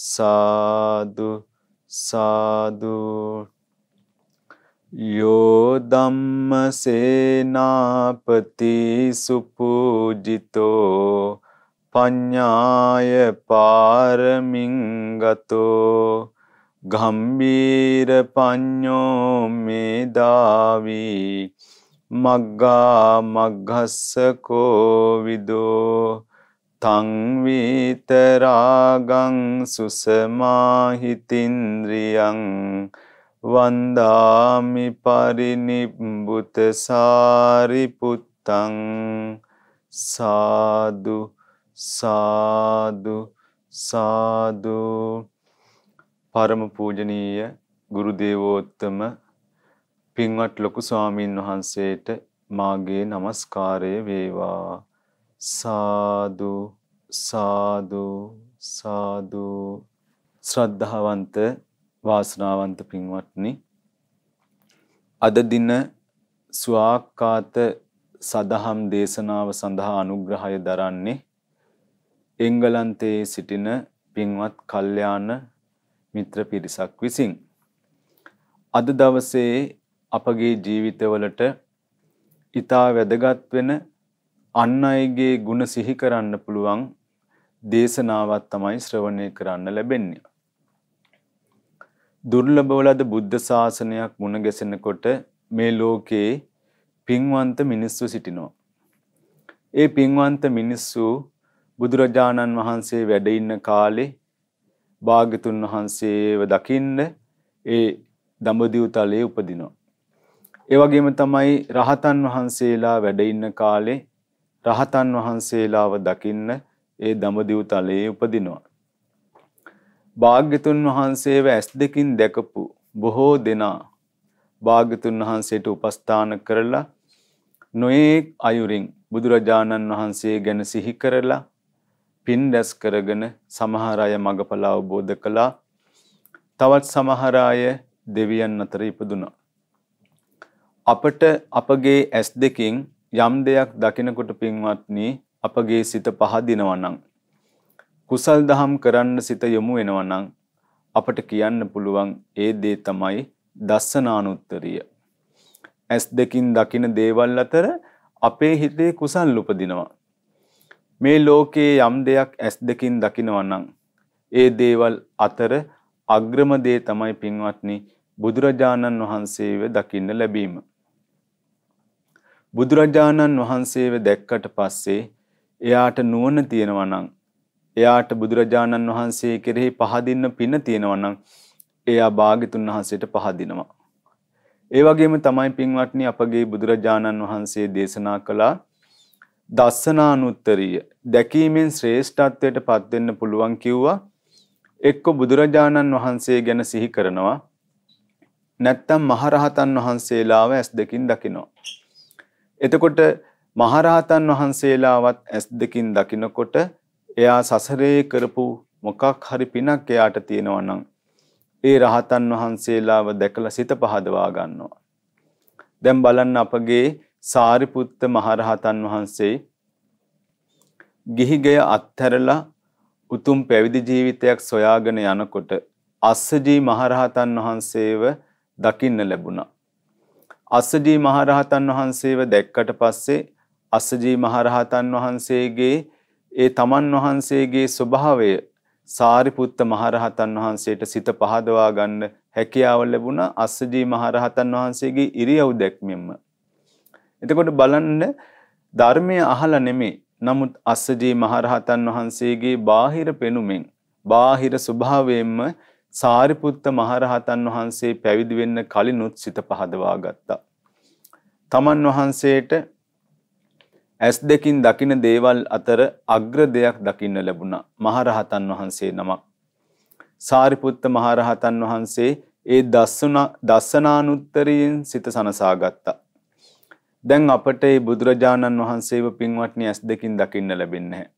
සාදු සාදු යෝ ධම්ම සේනාපති සුපූජිතෝ පඤ්ඤාය පාරමින් ගතෝ ගම්බීර පඤ්ඤෝ මේදාවි මග්ගා මග්ගස්ස කෝ විදෝ තංවීතරාගං සුසමාහිතින්ද්‍රියං වන්දාමි පරිනිබ්බුත සාරිපුත්තං සාදු සාදු සාදු පරම පූජනීය ගුරු දේවෝත්තම පින්වත් ලොකු ස්වාමින් වහන්සේට මාගේ নমස්කාරය වේවා සාදු සාදු සාදු ශ්‍රද්ධාවන්ත වාසනාවන්ත පින්වත්නි අද දින ස්වාක්කාත සදහම් දේශනාව සඳහා අනුග්‍රහය දරන්නේ එංගලන්තයේ සිටින පින්වත් කල්යාණ මිත්‍ර පිරිසක් විසින් අද දවසේ අපගේ ජීවිතවලට ඊතා වැදගත් වෙන අන් අයගේ ಗುಣ සිහි කරන්න පුළුවන් දේශනාවක් තමයි ශ්‍රවණය කරන්න ලැබෙන්නේ. දුර්ලභව ලද බුද්ධ ශාසනයක් මුණ ගැසෙනකොට මේ ලෝකේ පින්වන්ත මිනිස්සු සිටිනවා. ඒ පින්වන්ත මිනිස්සු බුදුරජාණන් වහන්සේ වැඩ ඉන්න කාලේ භාග්‍යතුන් වහන්සේව දකින්න ඒ දඹදිව තලයේ උපදිනවා. ඒ වගේම තමයි රහතන් වහන්සේලා වැඩ ඉන්න කාලේ රහතන් වහන්සේලාව දකින්න ඒ දඹදිව් තලයේ උපදිනවා. භාග්‍යතුන් වහන්සේව ඇස් දෙකින් දැකපු බොහෝ දෙනා භාග්‍යතුන් වහන්සේට උපස්ථාන කරලා නොයෙක් අයුරින් බුදුරජාණන් වහන්සේ ගැන සිහි කරලා පින් දැස් කරගෙන සමහර අය මඟඵල අවබෝධ කළා. තවත් සමහර අය දෙවියන් අතර ඉපදුනා. අපට අපගේ ඇස් දෙකින් යම් දෙයක් දකිනකොට පින්වත්නි අපගේ සිත පහදිනවා නම් කුසල් දහම් කරන්න සිත යොමු වෙනවා නම් අපට කියන්න පුළුවන් ඒ දේ තමයි දස්සනානුත්තරිය. ඇස් දෙකින් දකින දේවල් අතර අපේ හිතේ කුසල් උපදිනවා. මේ ලෝකයේ යම් දෙයක් ඇස් දෙකින් දකිනවා නම් ඒ දේවල් අතර අග්‍රම දේ තමයි පින්වත්නි බුදුරජාණන් වහන්සේව දකින්න ලැබීම. බුදුරජාණන් වහන්සේව දැක්කට පස්සේ එයාට නුවණ තියෙනවා නම් එයාට බුදුරජාණන් වහන්සේ කෙරෙහි පහදින්න පින තියෙනවා නම් එයා භාග්‍යතුන් වහන්සේට පහදිනවා. ඒ වගේම තමයි පින්වත්නි අපගේ බුදුරජාණන් වහන්සේ දේශනා කළා දස්සනානුත්තරීය දැකීමෙන් ශ්‍රේෂ්ඨත්වයට පත් වෙන්න පුළුවන් කිව්වා එක්ක බුදුරජාණන් වහන්සේ ගැන සිහි කරනවා නැත්තම් මහරහතන් වහන්සේලාව ඇස් දෙකින් දකිනවා එතකොට මහරහතන් වහන්සේලාවත් ඇස් දෙකින් දකිනකොට එයා සසරේ කරපු මොකක් හරි පිනක් එයාට තියෙනවා නම් ඒ රහතන් වහන්සේලාව දැකලා සිත පහදවා ගන්නවා. දැන් බලන්න අපගේ සාරිපුත්ත මහරහතන් වහන්සේ ගිහිගය අත්හැරලා උතුම් පැවිදි ජීවිතයක් සොයාගෙන යනකොට අස්සජී මහරහතන් වහන්සේව දකින්න ලැබුණා. අස්සජී මහරහතන් වහන්සේව දැක්කට පස්සේ අස්සජී මහරහතන් වහන්සේගේ ඒ තමන් වහන්සේගේ ස්වභාවය සාරිපුත්ත මහරහතන් වහන්සේට සිත පහදවා ගන්න හැකියාව ලැබුණා අස්සජී මහරහතන් වහන්සේගේ ඉරියව් දැක්මෙන්ම. එතකොට බලන්න ධර්මය අහලා නෙමෙයි. නමුත් අස්සජී මහරහතන් වහන්සේගේ බාහිර පෙනුමෙන් බාහිර ස්වභාවයෙන්ම සාරිපුත්ත මහරහතන් වහන්සේ පැවිදි වෙන්න කලිනුත් සිත පහදවා ගත්තා. තමන් වහන්සේට ඇස් දෙකින් දකින දේවල් අතර අග්‍ර දෙයක් දකින්න ලැබුණා. මහරහතන් වහන්සේ නමක්. සාරිපුත්ත මහරහතන් වහන්සේ ඒ දස්සන දස්සනානුත්තරියෙන් සිත සනසා ගත්තා. දැන් අපට මේ බුදුරජාණන් වහන්සේව පින්වත්නි ඇස් දෙකින් දකින්න ලැබෙන්නේ නැහැ.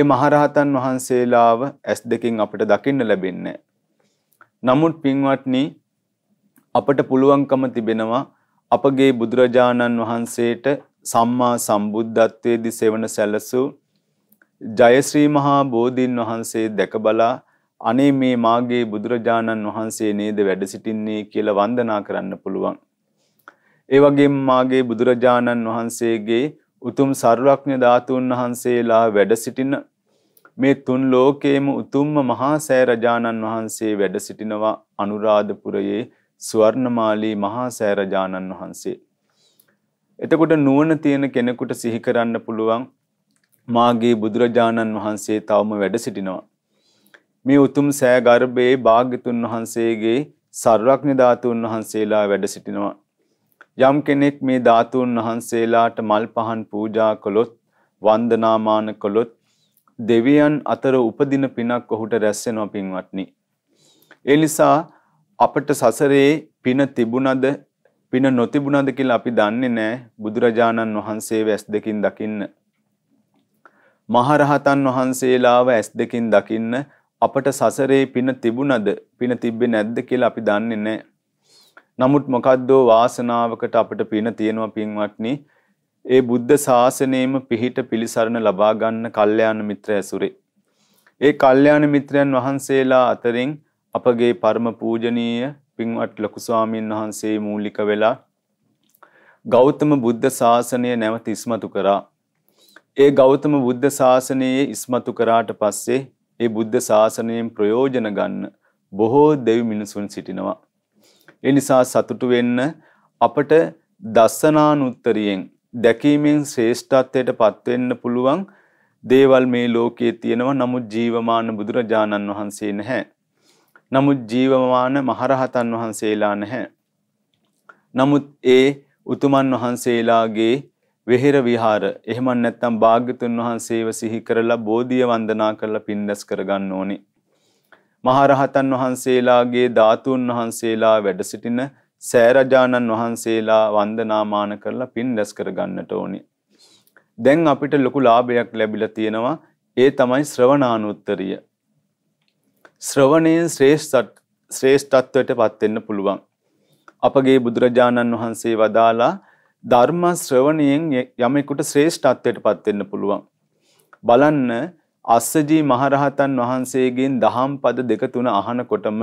ඒ මහරහතන් වහන්සේලාව ඇස් දෙකින් අපට දකින්න ලැබෙන්නේ නමුත් පින්වත්නි අපට පුළුවන්කම තිබෙනවා අපගේ බුදුරජාණන් වහන්සේට සම්මා සම්බුද්ධත්වයේ දිසෙවන සැලසූ ජයශ්‍රී මහා බෝධීන් වහන්සේ දැකබලා අනේ මේ මාගේ බුදුරජාණන් වහන්සේ නේද වැඩ සිටින්නේ කියලා වන්දනා කරන්න පුළුවන්. ඒ වගේම මාගේ බුදුරජාණන් වහන්සේගේ උතුම් සර්වඥ ධාතුන් වහන්සේලා වැඩ සිටින මේ තුන් ලෝකයේම උතුම්ම මහා සෑරජානන් වහන්සේ වැඩ සිටිනවා අනුරාධපුරයේ ස්වර්ණමාලී මහා සෑරජානන් වහන්සේ. එතකොට නුවණ තියෙන කෙනෙකුට සිහි කරන්න පුළුවන් මාගේ බුදුරජාණන් වහන්සේ තවම වැඩ සිටිනවා. මේ උතුම් සෑ ගර්භයේ භාග්‍යතුන් වහන්සේගේ සර්වඥ ධාතුන් වහන්සේලා වැඩ සිටිනවා. යම් කෙනෙක් මේ ධාතුන් වහන්සේලාට මල් පහන් පූජා කළොත් වන්දනාමාන කළොත් දෙවියන් අතර උපදින පිනක් ඔහුට රැස් වෙනවා පින්වත්නි. ඒ නිසා අපට සසරේ පින තිබුණද පින නොතිබුණද කියලා අපි දන්නේ නැහැ බුදුරජාණන් වහන්සේව ඇස් දෙකින් දකින්න. මහරහතන් වහන්සේලාව ඇස් දෙකින් දකින්න අපට සසරේ පින තිබුණද පින තිබ්බේ නැද්ද කියලා අපි දන්නේ නැහැ. නමුත් මොකද්දෝ වාසනාවකට අපට පින තියෙනවා පින්වත්නි ඒ බුද්ධ ශාසනයෙම පිහිට පිළිසරණ ලබා ගන්න කල්යාණ මිත්‍ර ඇසුරේ. ඒ කල්යාණ මිත්‍රයන් වහන්සේලා අතරින් අපගේ පරම පූජනීය පින්වත් ලොකු ස්වාමීන් වහන්සේ මූලික වෙලා ගෞතම බුද්ධ ශාසනය නැවත ඉස්මතු කරා. ඒ ගෞතම බුද්ධ ශාසනයේ ඉස්මතු කරාට පස්සේ ඒ බුද්ධ ශාසනයෙන් ප්‍රයෝජන ගන්න බොහෝ දෙවි මිනිසුන් සිටිනවා. ඒ නිසා සතුටු වෙන්න අපට දස්සනානුත්තරියෙන් දැකීමෙන් ශ්‍රේෂ්ඨත්වයට පත්වෙන්න පුළුවන් දේවල් මේ ලෝකයේ තියෙනවා නමුත් ජීවමාන බුදුරජාණන් වහන්සේ නැහැ. නමුත් ජීවමාන මහරහතන් වහන්සේලා නැහැ. නමුත් ඒ උතුමන් වහන්සේලාගේ වෙහෙර විහාර එහෙම නැත්නම් භාග්‍යතුන් වහන්සේව සිහි කරලා බෝධිය වන්දනා කරලා පින් දැස් කරගන්න ඕනේ. මහරහතන් වහන්සේලාගේ ධාතුන් වහන්සේලා වැඩ සිටින සෑරජාණන් වහන්සේලා වන්දනාමාන කරලා පින් රැස් කරගන්නට ඕනි. දැන් අපිට ලොකු ලාභයක් ලැබිලා තියෙනවා. ඒ තමයි ශ්‍රවණානුත්තරිය. ශ්‍රවණයෙන් ශ්‍රේෂ්ඨ ශ්‍රේෂ්ඨත්වයට පත් වෙන්න පුළුවන්. අපගේ බුදුරජාණන් වහන්සේ වදාලා ධර්ම ශ්‍රවණයෙන් යමෙකුට ශ්‍රේෂ්ඨත්වයට පත් වෙන්න පුළුවන්. බලන්න අස්සජී මහරහතන් වහන්සේගෙන් දහම් පද දෙක තුන අහනකොටම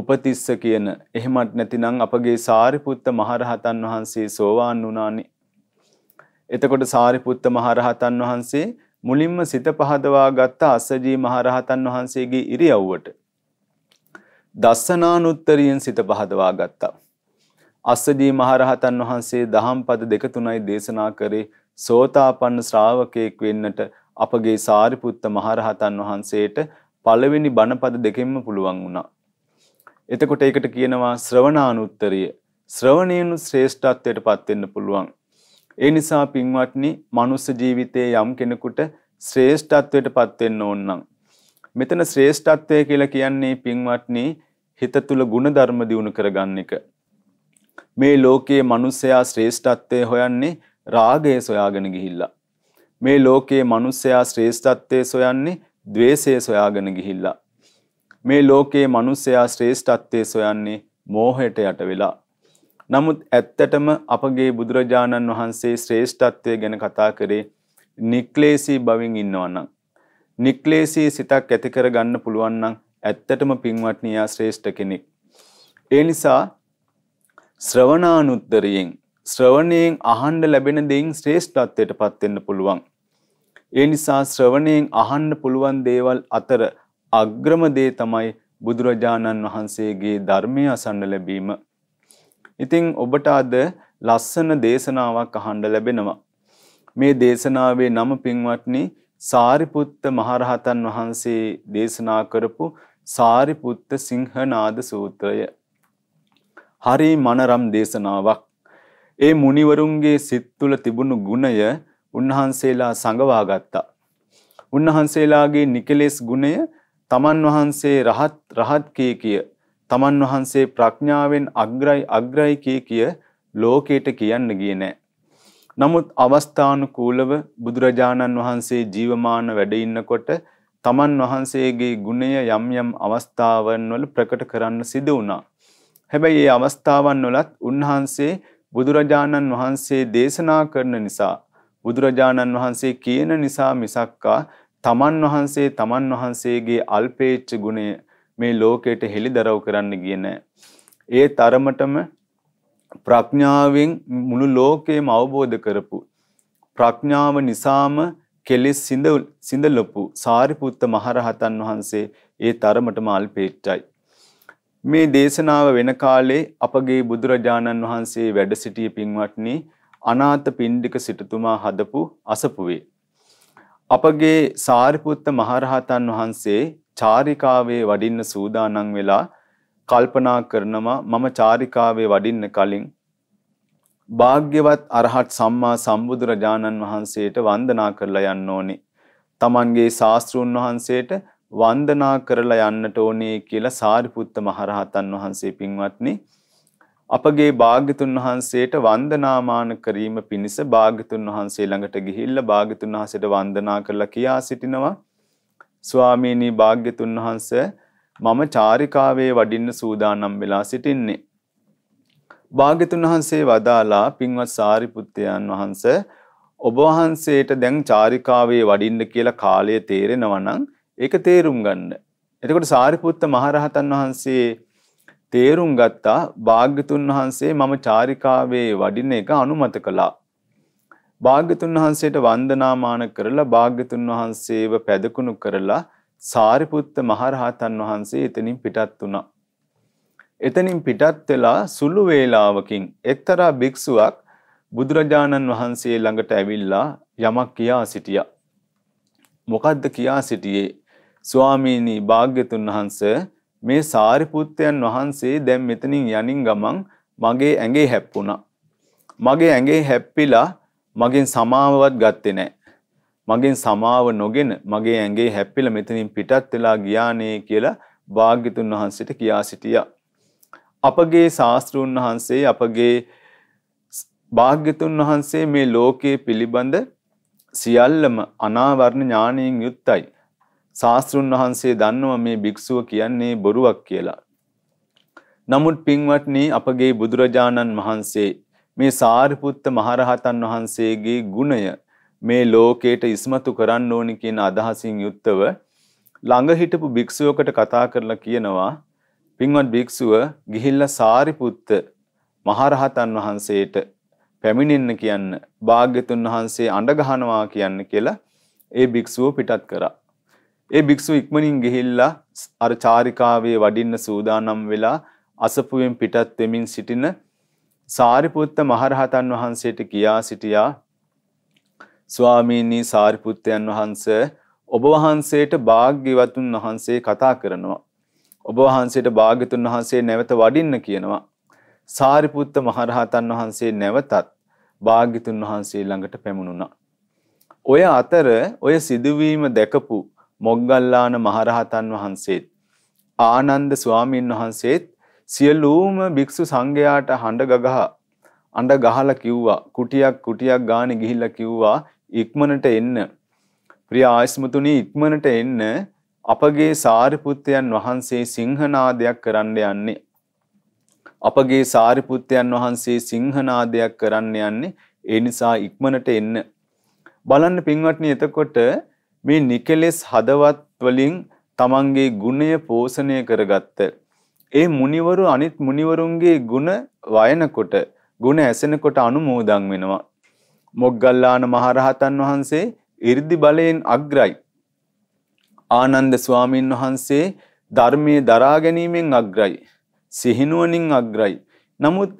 උපතිස්ස කියන එහෙමත් නැතිනම් අපගේ සාරිපුත්ත මහරහතන් වහන්සේ සෝවාන් වුණානේ. එතකොට සාරිපුත්ත මහරහතන් වහන්සේ මුලින්ම සිත පහදවා ගත්ත අස්සජී මහරහතන් වහන්සේගේ ඉරියව්වට දස්සනානුත්තරියෙන් සිත පහදවා ගත්තා. අස්සජී මහරහතන් වහන්සේ දහම් පද දෙක තුනයි දේශනා කරේ සෝතාපන්න ශ්‍රාවකයෙක් වෙන්නට අපගේ සාරිපුත්ත මහරහතන් වහන්සේට පළවෙනි බණපද දෙකෙන්ම පුළුවන් වුණා. එතකොට ඒකට කියනවා ශ්‍රවණානුත්තරිය. ශ්‍රවණයනු ශ්‍රේෂ්ඨත්වයට පත් වෙන්න පුළුවන්. ඒ නිසා පින්වත්නි, මනුස්ස ජීවිතයේ යම් කෙනෙකුට ශ්‍රේෂ්ඨත්වයට පත් වෙන්න ඕන නම් මෙතන ශ්‍රේෂ්ඨත්වය කියලා කියන්නේ පින්වත්නි හිත තුල ಗುಣධර්ම දියුණු කරගන්න එක. මේ ලෝකයේ මිනිසයා ශ්‍රේෂ්ඨත්වය හොයන්නේ රාගය සොයාගෙන ගිහිල්ලා. මේ ලෝකයේ මිනිසයා ශ්‍රේෂ්ඨත්වය සොයන්නේ ద్వේෂය සොයාගෙන ගිහිල්ලා. මේ ලෝකයේ මිනිසයා ශ්‍රේෂ්ඨත්වයේ සොයන්නේ මෝහයට යට වෙලා. නමුත් ඇත්තටම අපගේ බුදුරජාණන් වහන්සේ ශ්‍රේෂ්ඨත්වය ගැන කතා කරේ නික්ලේශී බවින් ඉන්නවා නම්. නික්ලේශී සිතක් ඇති කර ගන්න පුළුවන් නම් ඇත්තටම පින්වත්නි යා ශ්‍රේෂ්ඨ කෙනෙක්. ඒ නිසා ශ්‍රවණානුත්තරයෙන් ශ්‍රවණයෙන් අහන්න ලැබෙන දෙයින් ශ්‍රේෂ්ඨත්වයට පත් වෙන්න පුළුවන්. ඒ නිසා ශ්‍රවණයෙන් අහන්න පුළුවන් දේවල් අතර අග්‍රම දේ තමයි බුදුරජාණන් වහන්සේගේ ධර්මය අසන්න ලැබීම. ඉතින් ඔබට අද ලස්සන දේශනාවක් අහන්න ලැබෙනවා. මේ දේශනාවේ නම පින්වත්නි සාරිපුත්ත මහරහතන් වහන්සේ දේශනා කරපු සාරිපුත්ත සිංහනාද සූත්‍රය. හරි මනරම් දේශනාවක්. ඒ මුනිවරුන්ගේ සිත් තුළ තිබුණු ගුණය උන්වහන්සේලා සංගවා ගත්තා. උන්වහන්සේලාගේ නිකලෙස් ගුණය තමන් වහන්සේ රහත් රහත් කී කිය තමන් වහන්සේ ප්‍රඥාවෙන් අග්‍රයි අග්‍රයි කී කිය ලෝකයට කියන්න ගියේ නෑ. නමුත් අවස්ථානුකූලව බුදුරජාණන් වහන්සේ ජීවමාන වැඩ ඉන්නකොට තමන් වහන්සේගේ ගුණය යම් යම් අවස්ථාවන්වල ප්‍රකට කරන්න සිදු වුණා. හැබැයි ඒ අවස්ථාවන් වලත් උන්වහන්සේ බුදුරජාණන් වහන්සේ දේශනා කරන නිසා බුදුරජාණන් වහන්සේ කියන නිසා මිසක්කා තමන් වහන්සේ තමන් වහන්සේගේ අල්පේච්ඡ ගුණය මේ ලෝකයට හෙළිදරව් කරන්න ගිය ඒ තරමටම ප්‍රඥාවෙන් මුළු ලෝකයම අවබෝධ කරපු ප්‍රඥාව නිසාම කෙලෙස් සිඳ සිඳලපු සාරිපුත්ත මහරහතන් වහන්සේ ඒ තරමටම අල්පේච්ඡයි මේ දේශනාව වෙන කාලේ අපගේ බුදුරජාණන් වහන්සේ වැඩ සිටියේ පින්වත්නි අනාථ පින්ඩික සිටුතුමා හදපු අසපුවේ අපගේ සාරිපුත්ත මහරහතන් වහන්සේ චාරිකාවේ වඩින්න සූදානම් වෙලා කල්පනා කරනවා මම චාරිකාවේ වඩින්න කලින් භාග්‍යවත් අරහත් සම්මා සම්බුදුරජාණන් වහන්සේට වන්දනා කරලා යන්න ඕනේ. Tamanගේ ශාස්ත්‍රුන් වහන්සේට වන්දනා කරලා යන්නට ඕනේ කියලා සාරිපුත්ත මහරහතන් වහන්සේ පින්වත්නි අපගේ භාග්‍යතුන් වහන්සේට වන්දනාමාන කිරීම පිණිස භාග්‍යතුන් වහන්සේ ළඟට ගිහිල්ලා භාග්‍යතුන් වහන්සේට වන්දනා කරලා කියා සිටිනවා ස්වාමීනි භාග්‍යතුන් වහන්සේ මම චාරිකාවේ වඩින්න සූදානම් වෙලා සිටින්නේ භාග්‍යතුන් වහන්සේ වදාලා පින්වත් සාරිපුත්තයන් වහන්සේ ඔබ වහන්සේට දැන් චාරිකාවේ වඩින්න කියලා කාලය තේරෙනවා නම් ඒක තේරුම් ගන්න. එතකොට සාරිපුත්ත මහරහතන් වහන්සේ තේරුම් ගත්තා භාග්‍යතුන් වහන්සේ මම චාරිකාවේ වඩින එක අනුමත කළා. භාග්‍යතුන් වහන්සේට වන්දනාමාන කරලා භාග්‍යතුන් වහන්සේව පැදකුණු කරලා සාරිපුත්ත මහරහතන් වහන්සේ එතනින් පිටත් වුණා. එතනින් පිටත් වෙලා සුළු වේලාවකින් එක්තරා භික්ෂුවක් බුදුරජාණන් වහන්සේ ළඟට ඇවිල්ලා යමක් කියා සිටියා. මොකද්ද කියා සිටියේ? ස්වාමීනි භාග්‍යතුන් වහන්සේ මේ සාරිපුත්තයන් වහන්සේ දැන් මෙතනින් යනින් ගමන් මගේ ඇඟේ හැප්පුණා. මගේ ඇඟේ හැප්පිලා මගෙන් සමාවවත් ගත්තේ නැහැ. මගෙන් සමාව නොගෙන මගේ ඇඟේ හැප්පිලා මෙතනින් පිටත් වෙලා ගියානේ කියලා භාග්‍යතුන් වහන්සේට කියා සිටියා. අපගේ ශාස්ත්‍රූන් වහන්සේ අපගේ භාග්‍යතුන් වහන්සේ මේ ලෝකයේ පිළිබඳ සියල්ලම අනාවරණ ඥානයෙන් යුක්තයි. ශාස්තෘන් වහන්සේ දන්නව මේ භික්ෂුව කියන්නේ බොරුවක් කියලා. නමුත් පින්වත්නි අපගේ බුදුරජාණන් වහන්සේ මේ සාරිපුත්ත මහරහතන් වහන්සේගේ ගුණය මේ ලෝකයට ඉස්මතු කරන්න ඕනි කියන අදහසින් යුක්තව ළඟ හිටපු භික්ෂුවකට කතා කරලා කියනවා පින්වත් භික්ෂුව ගිහිල්ලා සාරිපුත්ත මහරහතන් වහන්සේට පැමිණෙන්න කියන්න භාග්‍යතුන් වහන්සේ අඬ ගහනවා කියන්න කියලා ඒ භික්ෂුව පිටත් කරා ඒ භික්ෂුව ඉක්මනින් ගිහිල්ලා අර චාරිකාවේ වඩින්න සූදානම් වෙලා අසපුවෙන් පිටත් වෙමින් සිටින සාරිපුත්ත මහරහතන් වහන්සේට කියා සිටියා ස්වාමීනි සාරිපුත්තයන් වහන්ස ඔබ වහන්සේට භාග්‍යවතුන් වහන්සේ කතා කරනවා ඔබ වහන්සේට භාග්‍යතුන් වහන්සේ නැවත වඩින්න කියනවා සාරිපුත්ත මහරහතන් වහන්සේ නැවතත් භාග්‍යතුන් වහන්සේ ළඟට පැමුණුණා ඔය අතර ඔය සිදුවීම දැකපු මොග්ගල්ලාන මහරහතන් වහන්සේත් ආනන්ද ස්වාමීන් වහන්සේත් සියලුම භික්ෂු සංඝයාට හඬ ගගහ අඬ ගහලා කිව්වා කුටියක් කුටියක් ගානේ ගිහිල්ලා කිව්වා ඉක්මනට එන්න ප්‍රිය ආයස්මතුනි ඉක්මනට එන්න අපගේ සාරිපුත්තයන් වහන්සේ සිංහනාදයක් කරන්න යන්නේ අපගේ සාරිපුත්තයන් වහන්සේ සිංහනාදයක් කරන්න යන්නේ ඒ නිසා ඉක්මනට එන්න බලන්න පින්වත්නි එතකොට මේ නිකෙලෙස් හදවත් වලින් තමන්ගේ ගුණය පෝෂණය කරගත්ත. ඒ මුනිවරු අනිත් මුනිවරුන්ගේ ගුණ වයනකොට ගුණ ඇසෙනකොට අනුමෝදන් වෙනවා. මොග්ගල්ලාන මහරහතන් වහන්සේ 이르දි බලයෙන් අග්‍රයි. ආනන්ද ස්වාමීන් වහන්සේ ධර්මයේ දරා ගැනීමෙන් අග්‍රයි. සිහිනුවණින් අග්‍රයි. නමුත්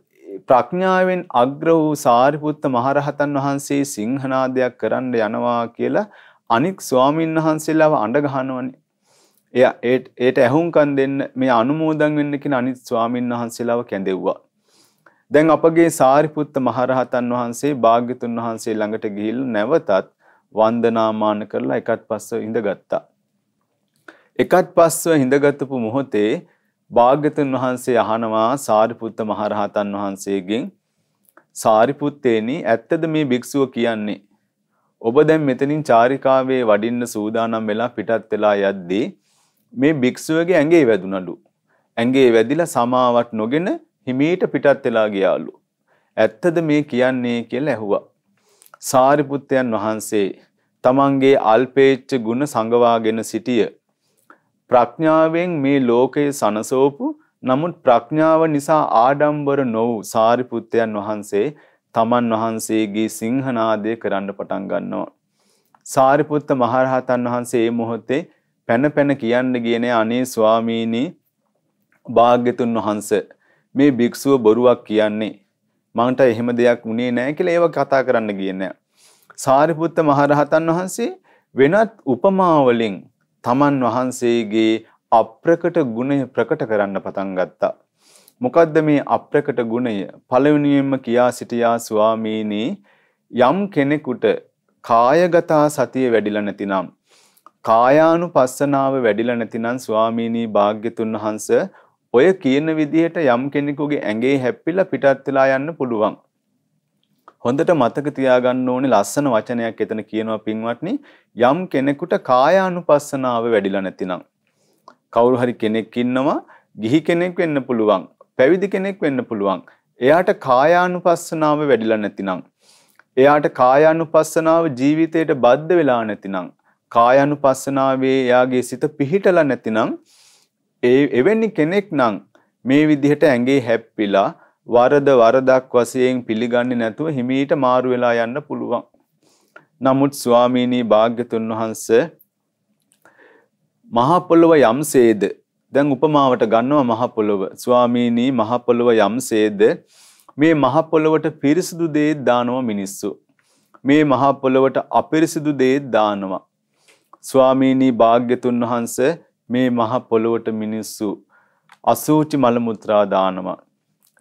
ප්‍රඥාවෙන් අග්‍ර වූ සාරිපුත්ත මහරහතන් වහන්සේ සිංහනාදයක් කරන්න යනවා කියලා අනික් ස්වාමීන් වහන්සේලාව අඬ ගහනවනේ. එයා ඒට ඇහුම්කන් දෙන්න මේ අනුමෝදන් වෙන්න කියන අනිත් ස්වාමීන් වහන්සේලාව කැඳෙව්වා. දැන් අපගේ සාරිපුත්ත මහරහතන් වහන්සේ භාග්‍යතුන් වහන්සේ ළඟට ගිහිල්ලා නැවතත් වන්දනාමාන කරලා එකත් පස්ව ඉඳගත්තා. එකත් පස්ව ඉඳගත්තු මොහොතේ භාග්‍යතුන් වහන්සේ අහනවා සාරිපුත්ත මහරහතන් වහන්සේගෙන් සාරිපුත්තේනි ඇත්තද මේ භික්ෂුව කියන්නේ ඔබ දැන් මෙතනින් චාරිකාවේ වඩින්න සූදානම් වෙලා පිටත් වෙලා යද්දී මේ භික්ෂුවගේ ඇඟේ වැදුනලු. ඇඟේ වැදිලා සමාවක් නොගෙන හිමීට පිටත් වෙලා ගියාලු. ඇත්තද මේ කියන්නේ කියලා ඇහුවා. සාරිපුත්තයන් වහන්සේ තමන්ගේ අල්පේච්ඡ ගුණ සංගවාගෙන සිටිය. ප්‍රඥාවෙන් මේ ලෝකයේ සනසෝපු නමුත් ප්‍රඥාව නිසා ආඩම්බර නොවූ සාරිපුත්තයන් වහන්සේ තමන් වහන්සේගේ සිංහනාදය කරන්න පටන් ගන්නවා. සාරිපුත්ත මහරහතන් වහන්සේ මේ මොහොතේ පැන පැන කියන්න ගියනේ අනේ ස්වාමීනි භාග්‍යතුන් වහන්ස මේ භික්ෂුව බොරුවක් කියන්නේ මන්ට එහෙම දෙයක් වුණේ නැහැ කියලා ඒව කතා කරන්න ගියේ නැහැ. සාරිපුත්ත මහරහතන් වහන්සේ වෙනත් උපමාවලින් තමන් වහන්සේගේ අප්‍රකට ගුණය ප්‍රකට කරන්න පටන් ගත්තා. මොකද්ද මේ අප්‍රකට ගුණය? පළවෙනියෙන්ම කියා සිටියා ස්වාමීනි යම් කෙනෙකුට කායගත සතිය වැඩිලා නැතිනම් කායානුපස්සනාව වැඩිලා නැතිනම් ස්වාමීනි භාග්‍යතුන් වහන්සේ ඔය කියන විදිහට යම් කෙනෙකුගේ ඇඟේ හැප්පිලා පිටත් වෙලා යන්න පුළුවන්. හොඳට මතක තියාගන්න ඕනේ ලස්සන වචනයක් එතන කියනවා පින්වත්නි යම් කෙනෙකුට කායානුපස්සනාව වැඩිලා නැතිනම් කවුරු හරි කෙනෙක් ඉන්නවා ගිහි කෙනෙක් වෙන්න පුළුවන් පැවිදි කෙනෙක් වෙන්න පුළුවන්. එයාට කායානුපස්සනාව වැඩිලා නැතිනම් එයාට කායානුපස්සනාව ජීවිතයට බද්ධ වෙලා නැතිනම් කායානුපස්සනාවේ එයාගේ සිත පිහිටලා නැතිනම් ඒ එවැනි කෙනෙක් නම් මේ විදිහට ඇඟේ හැප්පිලා වරද වරදක් වශයෙන් පිළිගන්නේ නැතුව හිමීට මාරු වෙලා යන්න පුළුවන්. නමුත් ස්වාමීනී භාග්‍යතුන් වහන්සේ මහා පොළොව යම්සේද දැන් උපමාවට ගන්නවා මහ පොළොව. ස්වාමීනි මහ පොළොව යම්සේද මේ මහ පොළොවට පිරිසිදු දේ දානවා මිනිස්සු. මේ මහ පොළොවට අපිරිසිදු දේ දානවා. ස්වාමීනි භාග්‍යතුන් වහන්සේ මේ මහ පොළොවට මිනිස්සු අසූචි මල මුත්‍රා දානවා.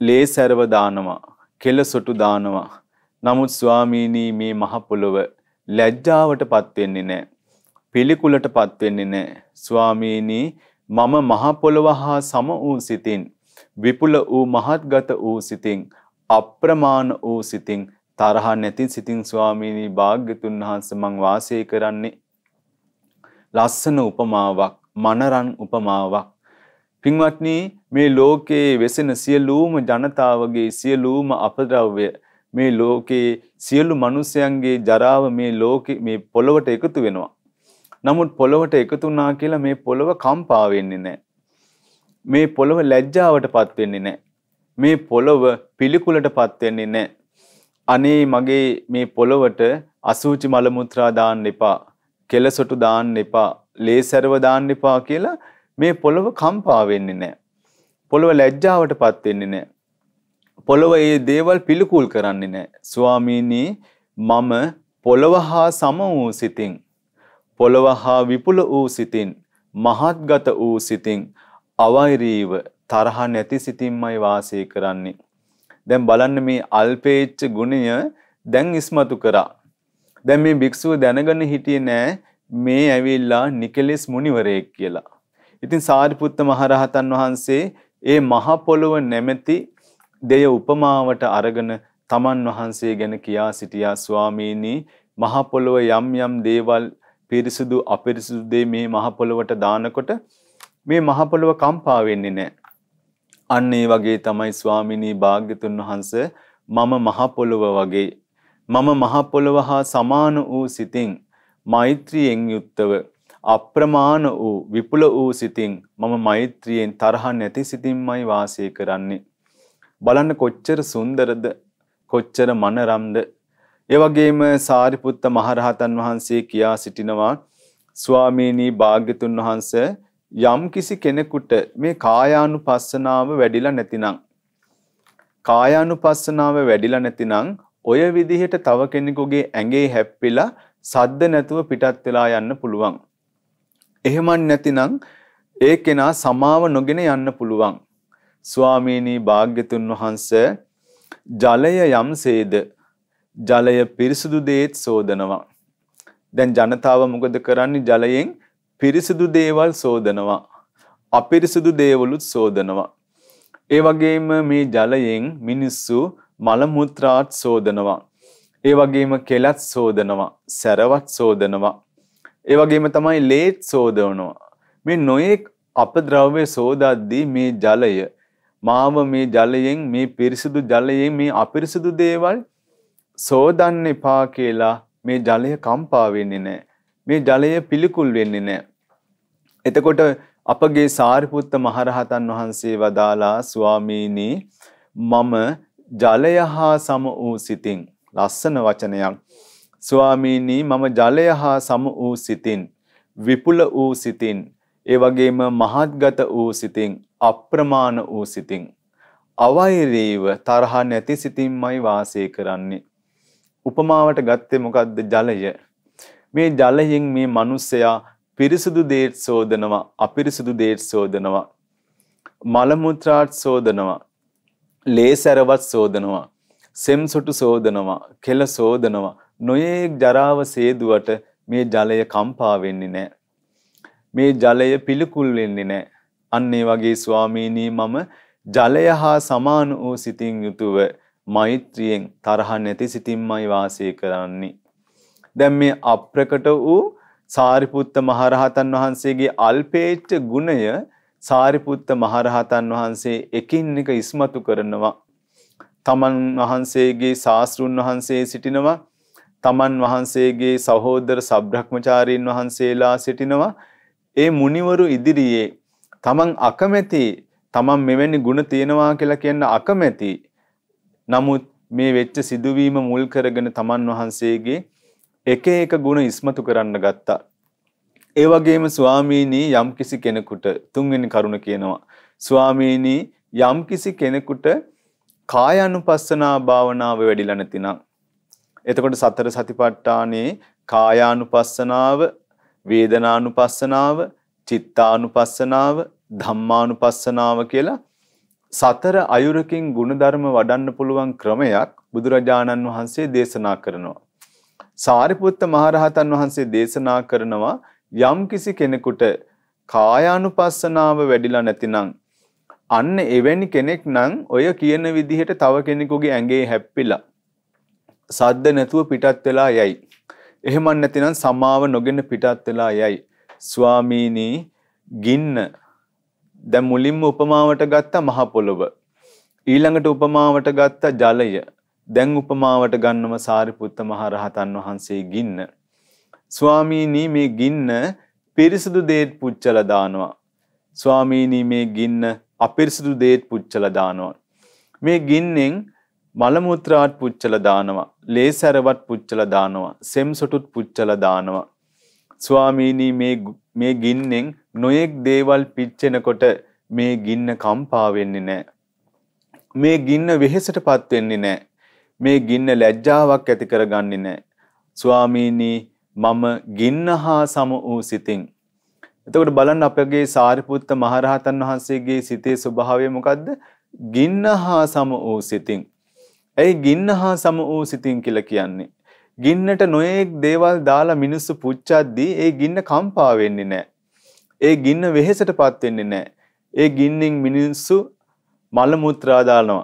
ලේ සරව දානවා. කෙල සොටු දානවා. නමුත් ස්වාමීනි මේ මහ පොළොව ලැජ්ජාවටපත් වෙන්නේ නැහැ. පිළිකුලටපත් වෙන්නේ නැහැ. ස්වාමීනි මම මහ පොළව හා සම වූ සිතින් විපුල වූ මහත්ගත වූ සිතින් අප්‍රමාණ වූ සිතින් තරහ නැති සිතින් ස්වාමීනි භාග්‍යතුන් වහන්සේ මං වාසය කරන්නේ ලස්සන උපමාවක් මනරන් උපමාවක් පින්වත්නි මේ ලෝකයේ වෙසෙන සියලුම ජනතාවගේ සියලුම අපද්‍රව්‍ය මේ ලෝකයේ සියලු මිනිසයන්ගේ ජරාව මේ ලෝකේ මේ පොළවට එකතු වෙනවා නමුත් පොළොවට එකතුනා කියලා මේ පොළොව කම්පා වෙන්නේ නැහැ. මේ පොළොව ලැජ්ජාවටපත් වෙන්නේ නැහැ. මේ පොළොව පිළිකුලටපත් වෙන්නේ නැහැ. අනේ මගේ මේ පොළොවට අසූචි මල මුත්‍රා දාන්න එපා. කෙලසොටු දාන්න එපා. ලේසරව දාන්න එපා කියලා මේ පොළොව කම්පා වෙන්නේ නැහැ. පොළොව ලැජ්ජාවටපත් වෙන්නේ නැහැ. පොළොව ඒ දේවල් පිළිකුල් කරන්නේ නැහැ. ස්වාමීනි මම පොළොව හා සම වූ සිතින් පොළව හා විපුල වූ සිතින් මහත්ගත වූ සිතින් අවෛරීව තරහ නැති සිතින්මයි වාසය කරන්නේ. දැන් බලන්න මේ අල්පේච්ච ගුණය දැන් ඉස්මතු කරා. දැන් මේ භික්ෂුව දැනගෙන හිටියේ නෑ මේ ඇවිල්ලා නිකලෙස් මුනිවරයෙක් කියලා. ඉතින් සාරිපුත්ත මහරහතන් වහන්සේ ඒ මහ පොළොව නැමැති දෙය උපමාවට අරගෙන තමන් වහන්සේ ගැන කියා සිටියා ස්වාමීනි මහ පොළොව යම් යම් දේවල් පිරිසිදු අපිරිසිදු දේ මේ මහ පොළොවට දානකොට මේ මහ පොළොව කම්පා වෙන්නේ නැහැ. අන්න ඒ වගේ තමයි ස්වාමිනී භාග්‍යතුන් වහන්ස මම මහ පොළොව වගේ මම මහ පොළොව හා සමාන වූ සිතින් මෛත්‍රියෙන් යුක්තව අප්‍රමාණ වූ විපුල වූ සිතින් මම මෛත්‍රියෙන් තරහ නැති සිතින්මයි වාසය කරන්නේ. බලන්න කොච්චර සුන්දරද කොච්චර මනරම්ද ඒ වගේම සාරිපුත්ත මහරහතන් වහන්සේ කියා සිටිනවා ස්වාමීනි භාග්‍යතුන් වහන්ස යම් කිසි කෙනෙකුට මේ කායානුපස්සනාව වැඩිලා නැතිනම් කායානුපස්සනාව වැඩිලා නැතිනම් ඔය විදිහට තව කෙනෙකුගේ ඇඟේ හැප්පිලා සද්ද නැතුව පිටත් වෙලා යන්න පුළුවන්. එහෙම නැතිනම් ඒ කෙනා සමාව නොගෙන යන්න පුළුවන්. ස්වාමීනි භාග්‍යතුන් වහන්ස ජලය යම්සේද ජලය පිරිසිදු දේත් සෝදනවා. දැන් ජනතාව මොකද කරන්නේ ජලයෙන් පිරිසිදු දේවල් සෝදනවා. අපිරිසිදු දේවලුත් සෝදනවා. ඒ වගේම මේ ජලයෙන් මිනිස්සු මල මුත්‍රාත් සෝදනවා. ඒ වගේම කෙලත් සෝදනවා, සැරවත් සෝදනවා. ඒ වගේම තමයි ලේත් සෝදනවා. මේ නොයෙක් අපද්‍රව්‍ය සෝදද්දී මේ ජලය මාව මේ ජලයෙන් මේ පිරිසිදු ජලයෙන් මේ අපිරිසිදු දේවල් සෝදන්න එපා කියලා මේ ජලය කම්පා වෙන්නේ නැහැ. මේ ජලය පිළිකුල් වෙන්නේ නැහැ. එතකොට අපගේ සාරිපුත්ත මහරහතන් වහන්සේ වදාලා ස්වාමීනි මම ජලය හා සම වූ සිතින් ලස්සන වචනයක් ස්වාමීනි මම ජලය හා සම වූ සිතින් විපුල වූ සිතින් ඒ වගේම මහත්ගත වූ සිතින් අප්‍රමාණ වූ සිතින් අවෛරීව තරහ නැති සිතින්මයි වාසය කරන්නේ උපමාවට ගත්තේ මොකක්ද ජලය. මේ ජලයෙන් මේ මිනිස්සයා පිරිසුදු දේත් සෝදනවා අපිරිසුදු දේත් සෝදනවා මල මුත්‍රාත් සෝදනවා ලේ සැරවත් සෝදනවා සෙම් සොටු සෝදනවා කෙල සෝදනවා නොයේක් ජරාව සේදුවට මේ ජලය කම්පා වෙන්නේ නැහැ මේ ජලය පිළිකුල් වෙන්නේ නැහැ අන්න ඒ වගේ ස්වාමීනි මම ජලය හා සමාන වූ සිතින් යුතුව මෛත්‍රියෙන් තරහ නැති සිතින්මයි වාසය කරන්නේ. දැන් මේ අප්‍රකට වූ සාරිපුත්ත මහරහතන් වහන්සේගේ අල්පේච්ඡ ගුණය සාරිපුත්ත මහරහතන් වහන්සේ එකින් එක ඉස්මතු කරනවා. තමන් වහන්සේගේ ශාස්තෘන් වහන්සේ සිටිනවා. තමන් වහන්සේගේ සහෝදර සබ්‍රහ්මචාරීන් වහන්සේලා සිටිනවා. ඒ මුනිවරු ඉදිරියේ තමන් අකමැති තමන් මෙවැනි ಗುಣ තියෙනවා කියලා කියන අකමැති නමුත් මේ වෙච්ච සිදුවීම මුල් කරගෙන තමන් වහන්සේගේ එක එක ගුණ ඉස්මතු කරන්න ගත්තා. ඒ වගේම ස්වාමීනි යම්කිසි කෙනෙකුට තුන්වෙනි කරුණ කියනවා. ස්වාමීනි යම්කිසි කෙනෙකුට කායානුපස්සනා භාවනාව වැඩිලා නැතිනම් එතකොට සතර සතිපට්ඨානේ කායානුපස්සනාව, වේදනානුපස්සනාව, චිත්තානුපස්සනාව, ධම්මානුපස්සනාව කියලා සතර අයුරකින් ගුණධර්ම වඩන්න පුළුවන් ක්‍රමයක් බුදුරජාණන් වහන්සේ දේශනා කරනවා. සාරිපුත්ත මහරහතන් වහන්සේ දේශනා කරනවා යම්කිසි කෙනෙකුට කායානුපස්සනාව වැඩිලා නැතිනම් අන්න එවැනි කෙනෙක් නම් ඔය කියන විදිහට තව කෙනෙකුගේ ඇඟේ හැප්පිලා සද්ද නැතුව පිටත් වෙලා යයි. එහෙම නැතිනම් සමාව නොගෙන පිටත් වෙලා යයි. ස්වාමීනි ගින්න දැන් මුලින්ම උපමාවට ගත්ත මහ පොළොව. ඊළඟට උපමාවට ගත්ත ජලය. දැන් උපමාවට ගන්නම සාරිපුත්ත මහ රහතන් වහන්සේ ගින්න. ස්වාමීනි මේ ගින්න පිරිසුදු දේත් පුච්චලා දානවා. ස්වාමීනි මේ ගින්න අපිරිසුදු දේත් පුච්චලා දානවා. මේ ගින්නෙන් මල මුත්‍රාත් පුච්චලා දානවා. ලේ සැරවත් පුච්චලා දානවා. සෙම් සොටුත් පුච්චලා දානවා. ස්වාමීනි මේ මේ ගින්නෙන් නොයෙක් දේවල් පිච්චෙනකොට මේ ගින්න කම්පා වෙන්නේ නැහැ. මේ ගින්න වෙහෙසටපත් වෙන්නේ නැහැ. මේ ගින්න ලැජ්ජාවක් ඇති කරගන්නේ නැහැ. ස්වාමීනි මම ගින්න හා සම වූ සිතින්. එතකොට බලන්න අපගේ සාරිපුත්ත මහරහතන් වහන්සේගේ සිතේ ස්වභාවය මොකද්ද? ගින්න හා සම වූ සිතින්. ඇයි ගින්න හා සම වූ සිතින් කියලා කියන්නේ? ගින්නට නොයේක් දේවල් දාලා මිනිස්සු පුච්චද්දී ඒ ගින්න කම්පා වෙන්නේ නැහැ. ඒ ගින්න වෙහෙසටපත් වෙන්නේ නැහැ. ඒ ගින්නෙන් මිනිස්සු මල මුත්‍රා දානවා.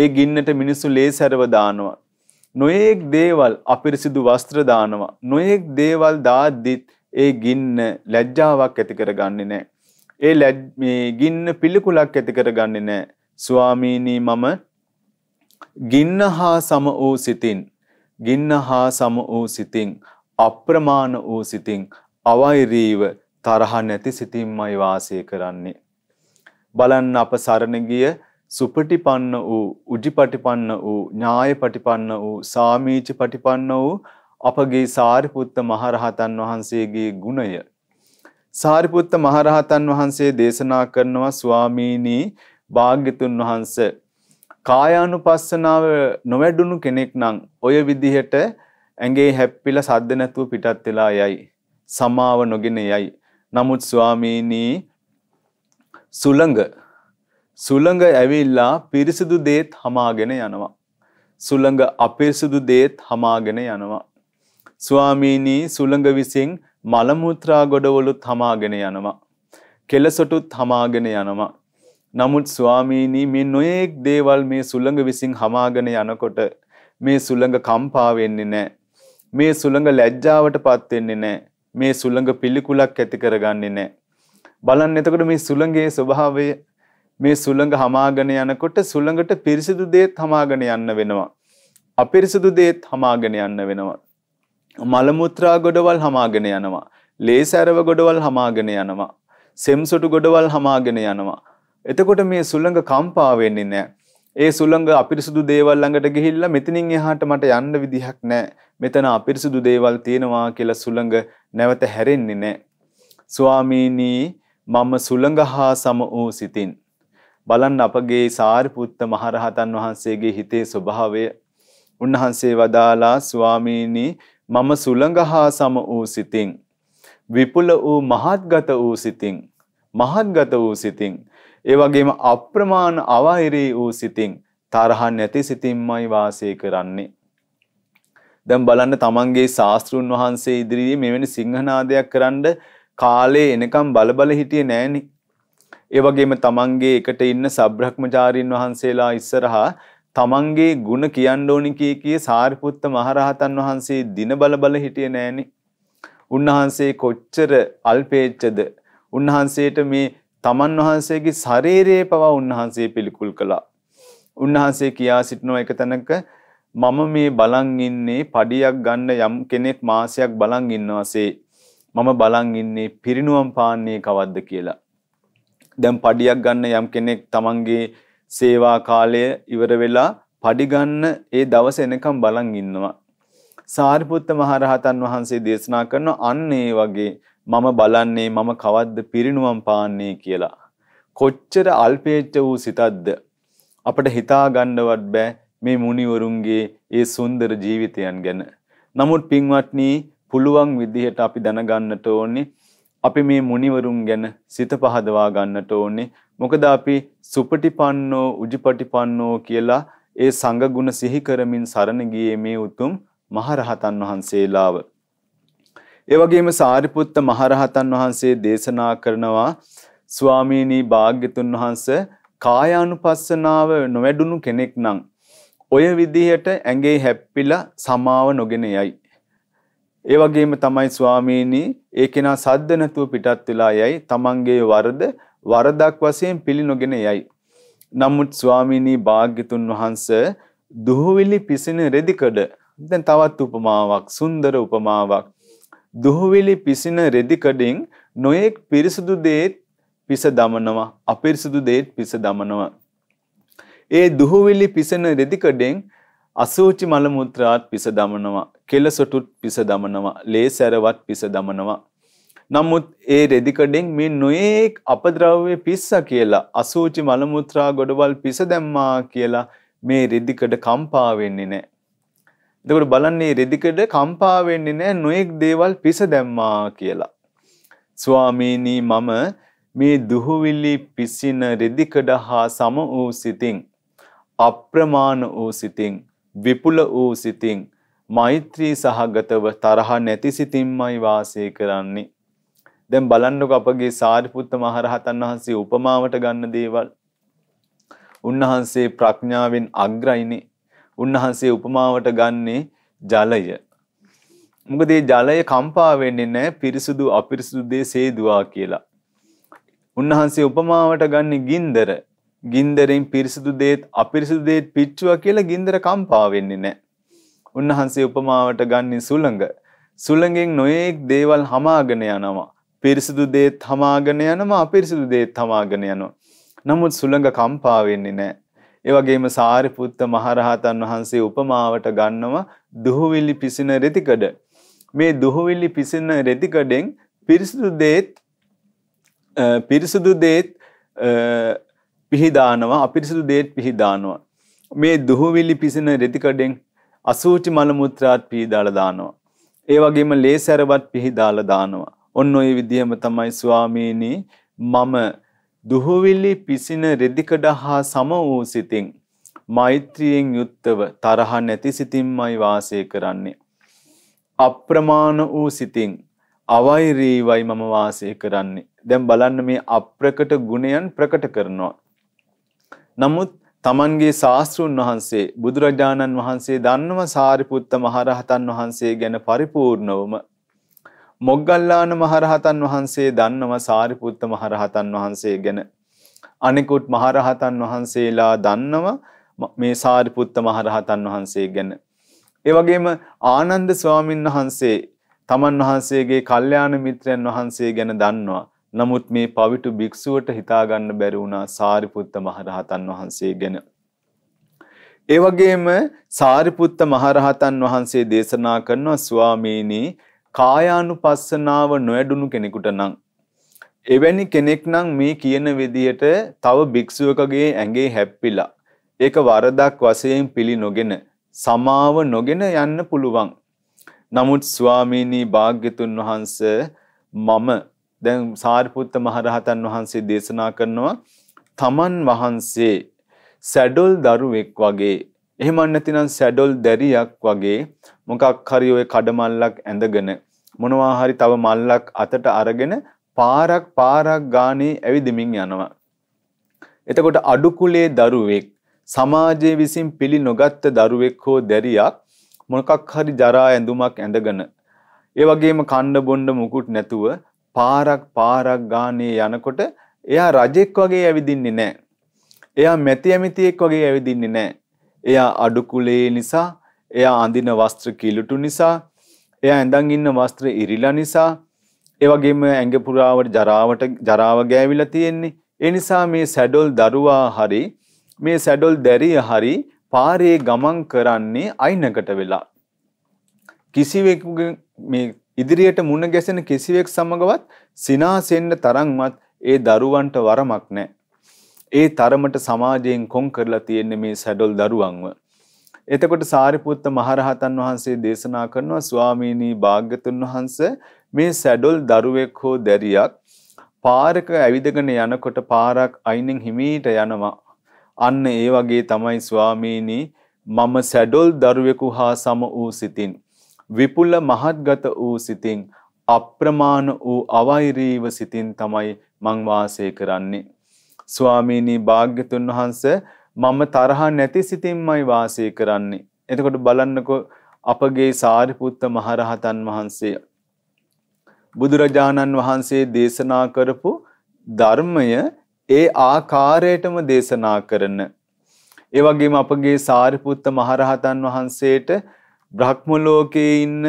ඒ ගින්නට මිනිස්සු ලේසරව දානවා. නොයේක් දේවල් අපිරිසිදු වස්ත්‍ර දානවා. නොයේක් දේවල් දාද්දිත් ඒ ගින්න ලැජ්ජාවක් ඇති කරගන්නේ නැහැ. ඒ මේ ගින්න පිළිකුලක් ඇති කරගන්නේ නැහැ. ස්වාමීනි මම ගින්න හා සම වූ සිතින් ගින්න හා සම වූ සිතින් අප්‍රමාණ වූ සිතින් අවෛරීව තරහ නැති සිතින්මයි වාසය කරන්නේ. බලන්න අප සරණ ගිය සුපටිපන්න වූ උජිපටිපන්න වූ ඥායපටිපන්න වූ සාමීචපටිපන්න වූ අපගේ සාරිපුත්ත මහරහතන් වහන්සේගේ ගුණය සාරිපුත්ත මහරහතන් වහන්සේ දේශනා කරනවා ස්වාමීනි භාග්‍යතුන් වහන්ස කායානුපස්සනාව නොවැඩුණු කෙනෙක් නම් ඔය විදිහට ඇඟේ හැප්පිලා සද්ද නැතුව පිටත් වෙලා යයි සමාව නොගෙන යයි නමුත් ස්වාමීනී සුළඟ සුළඟ ඇවිල්ලා පිරිසිදු දේත් හමාගෙන යනවා. සුළඟ අපිරිසිදු දේත් හමාගෙන යනවා. ස්වාමීනී සුළඟ විසින් මල මුත්‍රා ගොඩවලුත් හමාගෙන යනවා. කෙලසොටුත් හමාගෙන යනවා. නමුත් ස්වාමීනී මේ නොයෙක් දේවල් මේ සුළඟ විසින් හමාගෙන යනකොට මේ සුළඟ කම්පා වෙන්නේ නැහැ. මේ සුළඟ ලැජ්ජාවටපත් වෙන්නේ නැහැ. මේ සුළඟ පිළිකුලක් ඇති කරගන්නේ නැහැ. බලන්න එතකොට මේ සුළඟේ ස්වභාවය මේ සුළඟ හමාගෙන යනකොට සුළඟට පිරිසිදු දේත් හමාගෙන යන්න වෙනවා. අපිරිසිදු දේත් හමාගෙන යන්න වෙනවා. මල මුත්‍රා ගොඩවල් හමාගෙන යනවා. ලේසැරව ගොඩවල් හමාගෙන යනවා. සෙම්සොටු ගොඩවල් හමාගෙන යනවා. එතකොට මේ සුළඟ කම්පා වෙන්නේ නැහැ. ඒ සුළඟ අපිරිසුදු දේවල් ළඟට ගිහිල්ලා මෙතනින් එහාට මට යන්න විදිහක් නැහැ. මෙතන අපිරිසුදු දේවල් තියෙනවා කියලා සුළඟ නැවත හැරෙන්නේ නැහැ. ස්වාමීනි මම සුළඟ හා සම වූ සිතින් බලන්න අපගේ සාරිපුත්ත මහරහතන් වහන්සේගේ හිතේ ස්වභාවය උන්වහන්සේ වදාලා ස්වාමීනි මම සුළඟ හා සම වූ සිතින් විපුල වූ මහත්ගත වූ සිතින් මහත්ගත වූ සිතින් ඒ වගේම අප්‍රමාණ අවෛරී වූ සිතින් තරහ නැති සිතින්මයි වාසය කරන්නේ. දැන් බලන්න තමන්ගේ ශාස්ත්‍රුන් වහන්සේ ඉදිරියේ මෙවැනි සිංහනාදයක් කරන්න කාලේ එනකම් බලබල හිටියේ නෑනේ. ඒ වගේම තමන්ගේ එකට ඉන්න සබ්‍රහ්මචාරීන් වහන්සේලා ඉස්සරහා තමන්ගේ ಗುಣ කියන්න ඕනි කී කී සාරිපුත්ත මහරහතන් වහන්සේ දින බලබල හිටියේ නෑනේ. උන්වහන්සේ කොච්චර අල්පේච්ඡද. උන්වහන්සේට මේ තමන් වහන්සේගේ ශරීරයේ පවා උන්වහන්සේ පිළිකුල් කළා. උන්වහන්සේ කියා සිටින එක තැනක මම මේ බලන් ඉන්නේ පඩියක් ගන්න යම් කෙනෙක් මාසයක් බලන් ඉන්නවාසේ මම බලන් ඉන්නේ පිරිනුවම් පාන්නේ කවද්ද කියලා. දැන් පඩියක් ගන්න යම් කෙනෙක් තමන්ගේ සේවා කාලය ඉවර වෙලා පඩි ගන්න ඒ දවස එනකම් බලන් ඉන්නවා. සාරිපුත්ත මහරහතන් වහන්සේ දේශනා කරන අන්න ඒ වගේ මම බලන්නේ මම කවද්ද පිරිනුවම් පාන්නේ කියලා. කොච්චර අල්පේච්ච වූ සිතක්ද අපට හිතා ගන්නවත් බෑ මේ මුනිවරුන්ගේ ඒ සුන්දර ජීවිතයන් ගැන. නමුත් පින්වත්නි පුළුවන් විදිහට අපි දැනගන්නට ඕනේ අපි මේ මුනිවරුන් ගැන සිත පහදවා ගන්නට ඕනේ. මොකද අපි සුපටිපන්නෝ උජිපටිපන්නෝ කියලා ඒ සංඝ ගුණ සිහි කරමින් සරණ ගියේ මේ උතුම් මහරහතන් වහන්සේලාව. ඒ වගේම සාරිපුත්ත මහරහතන් වහන්සේ දේශනා කරනවා ස්වාමීනි භාග්‍යතුන් වහන්ස කායානුපස්සනාව නොවැඩුණු කෙනෙක් නම් ඔය විදිහට ඇඟේ හැප්පිලා සමාව නොගෙන යයි. ඒ වගේම තමයි ස්වාමීනි ඒ කෙනා සද්ද නැතුව පිටත් වෙලා යයි. තමන්ගේ වරද වරදක් වශයෙන් පිළි නොගෙන යයි. නමුත් ස්වාමීනි භාග්‍යතුන් වහන්ස දුහවිලි පිසින රෙදිකඩ දැන් තවත් උපමාවක් සුන්දර උපමාවක් දුහවිලි පිසින රෙදිකඩින් නොයෙක් පිරිසුදු දේත් පිස දමනවා අපිරිසුදු දේත් පිස දමනවා. ඒ දුහවිලි පිසන රෙදිකඩෙන් අසූචි මල මුත්‍රාත් පිස දමනවා කෙලසොටුත් පිස දමනවා ලේසැරවත් පිස දමනවා. නමුත් ඒ රෙදිකඩෙන් මේ නොයෙක් අපද්‍රව්‍ය පිස්ස කියලා අසූචි මල මුත්‍රා ගොඩවල් පිස දැම්මා කියලා මේ රෙදිකඩ කම්පා වෙන්නේ නැහැ. එතකොට බලන්නේ රෙදිකඩ කම්පා වෙන්නේ නැහැ නොඑක් දේවල් පිස දැම්මා කියලා. ස්වාමීනි මම මේ දුහුවිලි පිසින රෙදිකඩ හා සම වූ සිතින් අප්‍රමාණ වූ සිතින් විපුල වූ සිතින් මෛත්‍රී සහගතව තරහ නැති සිතින්මයි වාසය කරන්නේ. දැන් බලන්නකො අපගේ සාරිපුත්ත මහරහතන් වහන්සේ උපමාවට ගන්න දේවල්. උන්වහන්සේ ප්‍රඥාවෙන් අග්‍රයිනේ. උන්වහන්සේ උපමාවට ගන්නේ ජලය. මොකද මේ ජලය කම්පා වෙන්නේ නැහැ පිරිසුදු අපිරිසුදු දේ සේදුවා කියලා. උන්වහන්සේ උපමාවට ගන්නේ ගින්දර. ගින්දරෙන් පිරිසුදු දේත් අපිරිසුදු දේත් පිච්චුවා කියලා ගින්දර කම්පා වෙන්නේ නැහැ. උන්වහන්සේ උපමාවට ගන්නේ සුළඟ. සුළඟෙන් නොයේක් දේවල් හමාගෙන යනවා. පිරිසුදු දේත් හමාගෙන යනවා අපිරිසුදු දේත් හමාගෙන යනවා. නමුත් සුළඟ කම්පා වෙන්නේ නැහැ. ඒ වගේම සාරිපුත්ත මහරහතන් වහන්සේ උපමාවට ගන්නවා දුහවිලි පිසින රෙතිකඩ. මේ දුහවිලි පිසින රෙතිකඩෙන් පිරිසුදු දේත් පිරිසුදු දේත් පිහිදානවා අපිරිසුදු දේත් පිහිදානවා. මේ දුහවිලි පිසින රෙතිකඩෙන් අසූචි මල මුත්‍රාත් පිහිදාලා දානවා. ඒ වගේම ලේ සැරවත් පිහිදාලා දානවා. ඔන්න ඔය විදිහම තමයි ස්වාමීනි මම දුහුවිලි පිසින රෙදිකඩ හා සම වූ සිතින් මෛත්‍රියෙන් යුක්තව තරහ නැති සිතින්මයි වාසය කරන්නේ. අප්‍රමාණ වූ සිතින් අවෛරීවයි මම වාසය කරන්නේ. දැන් බලන්න මේ අප්‍රකට ගුණයන් ප්‍රකට කරනවා. නමුත් තමන්ගේ ශාස්තෘන් වහන්සේ බුදුරජාණන් වහන්සේ දන්නම සාරිපුත්ත මහරහතන් වහන්සේ ගැන පරිපූර්ණවම මොග්ගල්ලාන මහරහතන් වහන්සේ දන්නව සාරිපුත්ත මහරහතන් වහන්සේ ගැන. අනිකුත් මහරහතන් වහන්සේලා දන්නව මේ සාරිපුත්ත මහරහතන් වහන්සේ ගැන. ඒ වගේම ආනන්ද ස්වාමීන් වහන්සේ තමන් වහන්සේගේ කල්යාණ මිත්‍රයන් වහන්සේ ගැන දන්නවා. නමුත් මේ පවිටු භික්ෂුවට හිතා ගන්න බැරි වුණා සාරිපුත්ත මහරහතන් වහන්සේ ගැන. ඒ වගේම සාරිපුත්ත මහරහතන් වහන්සේ දේශනා කරනවා ස්වාමීනි කායානුපස්සනාව නොයඩුණු කෙනෙකුට නම් එවැනි කෙනෙක් නම් මේ කියන විදියට තව භික්ෂුවකගේ ඇඟේ හැප්පිලා ඒක වරදක් වශයෙන් පිළි නොගෙන සමාව නොගෙන යන්න පුළුවන්. නමුත් ස්වාමීනි භාග්‍යතුන් වහන්ස මම දැන් සාරිපුත්ත මහරහතන් වහන්සේ දේශනා කරනවා තමන් වහන්සේ සැඩොල් දරුවෙක් වගේ එහෙම නැතිනම් සැඩොල් දැරියක් වගේ මොකක් හරි ওই කඩමල්ලක් ඇඳගෙන මොනවා හරි තව මල්ලක් අතට අරගෙන පාරක් පාරක් ගානේ ඇවිදමින් යනවා. එතකොට අඩුකුලේ දරුවෙක් සමාජයේ විසින් පිළි නොගත්ත දරුවෙක් හෝ දැරියක් මොකක් හරි ජරා ඇඳුමක් ඇඳගෙන ඒ වගේම කන්න බොන්න මුකුත් නැතුව පාරක් පාරක් ගානේ යනකොට එයා රජෙක් වගේ ඇවිදින්නේ නැහැ. එයා මැති ඇමිතියෙක් වගේ ඇවිදින්නේ නැහැ. එයා අඩු කුලේ නිසා, එයා අඳින වස්ත්‍ර කිලුටු නිසා, එයා ඇඳන් ඉන්න වස්ත්‍ර ඉරිලා නිසා, ඒ වගේම ඇඟ පුරාවට ජරාවට ජරාව ගෑවිලා තියෙන්නේ. ඒ නිසා මේ සැඩොල් දරුවා හරි මේ සැඩොල් දැරිය හරි පාරේ ගමන් කරන්නේ අයිනකට වෙලා. කිසිවෙකුගේ මේ ඉදිරියට මුණ ගැසෙන කිසිවෙක් සමගවත් සිනාසෙන්න තරම්වත් ඒ දරුවන්ට වරමක් නැහැ. ඒ තරමට සමාජයෙන් කොන් කරලා තියෙන්නේ මේ සැඩොල් දරුවන්ව. එතකොට සාරිපුත්ත මහරහතන් වහන්සේ දේශනා කරනවා ස්වාමීනී භාග්‍යතුන් වහන්ස මේ සැඩොල් දරුවෙක් හෝ දැරියක් පාරක ඇවිදගෙන යනකොට පාරක් අයිනෙන් හිමීට යනවා. අන්න ඒ වගේ තමයි ස්වාමීනී මම සැඩොල් දරුවෙකු හා සම වූ සිතින් විපුල මහත්ගත වූ සිතින් අප්‍රමාණ වූ අවෛරීව සිතින් තමයි මං වාසය කරන්නේ ස්වාමීනී භාග්‍යතුන් වහන්ස මම තරහ නැති සිතින්මයි වාසය කරන්නේ. එතකොට බලන්නකෝ අපගේ සාරිපුත්ත මහරහතන් වහන්සේ බුදුරජාණන් වහන්සේ දේශනා කරපු ධර්මය ඒ ආකාරයටම දේශනා කරන. ඒ වගේම අපගේ සාරිපුත්ත මහරහතන් වහන්සේට බ්‍රහ්ම ලෝකයේ ඉන්න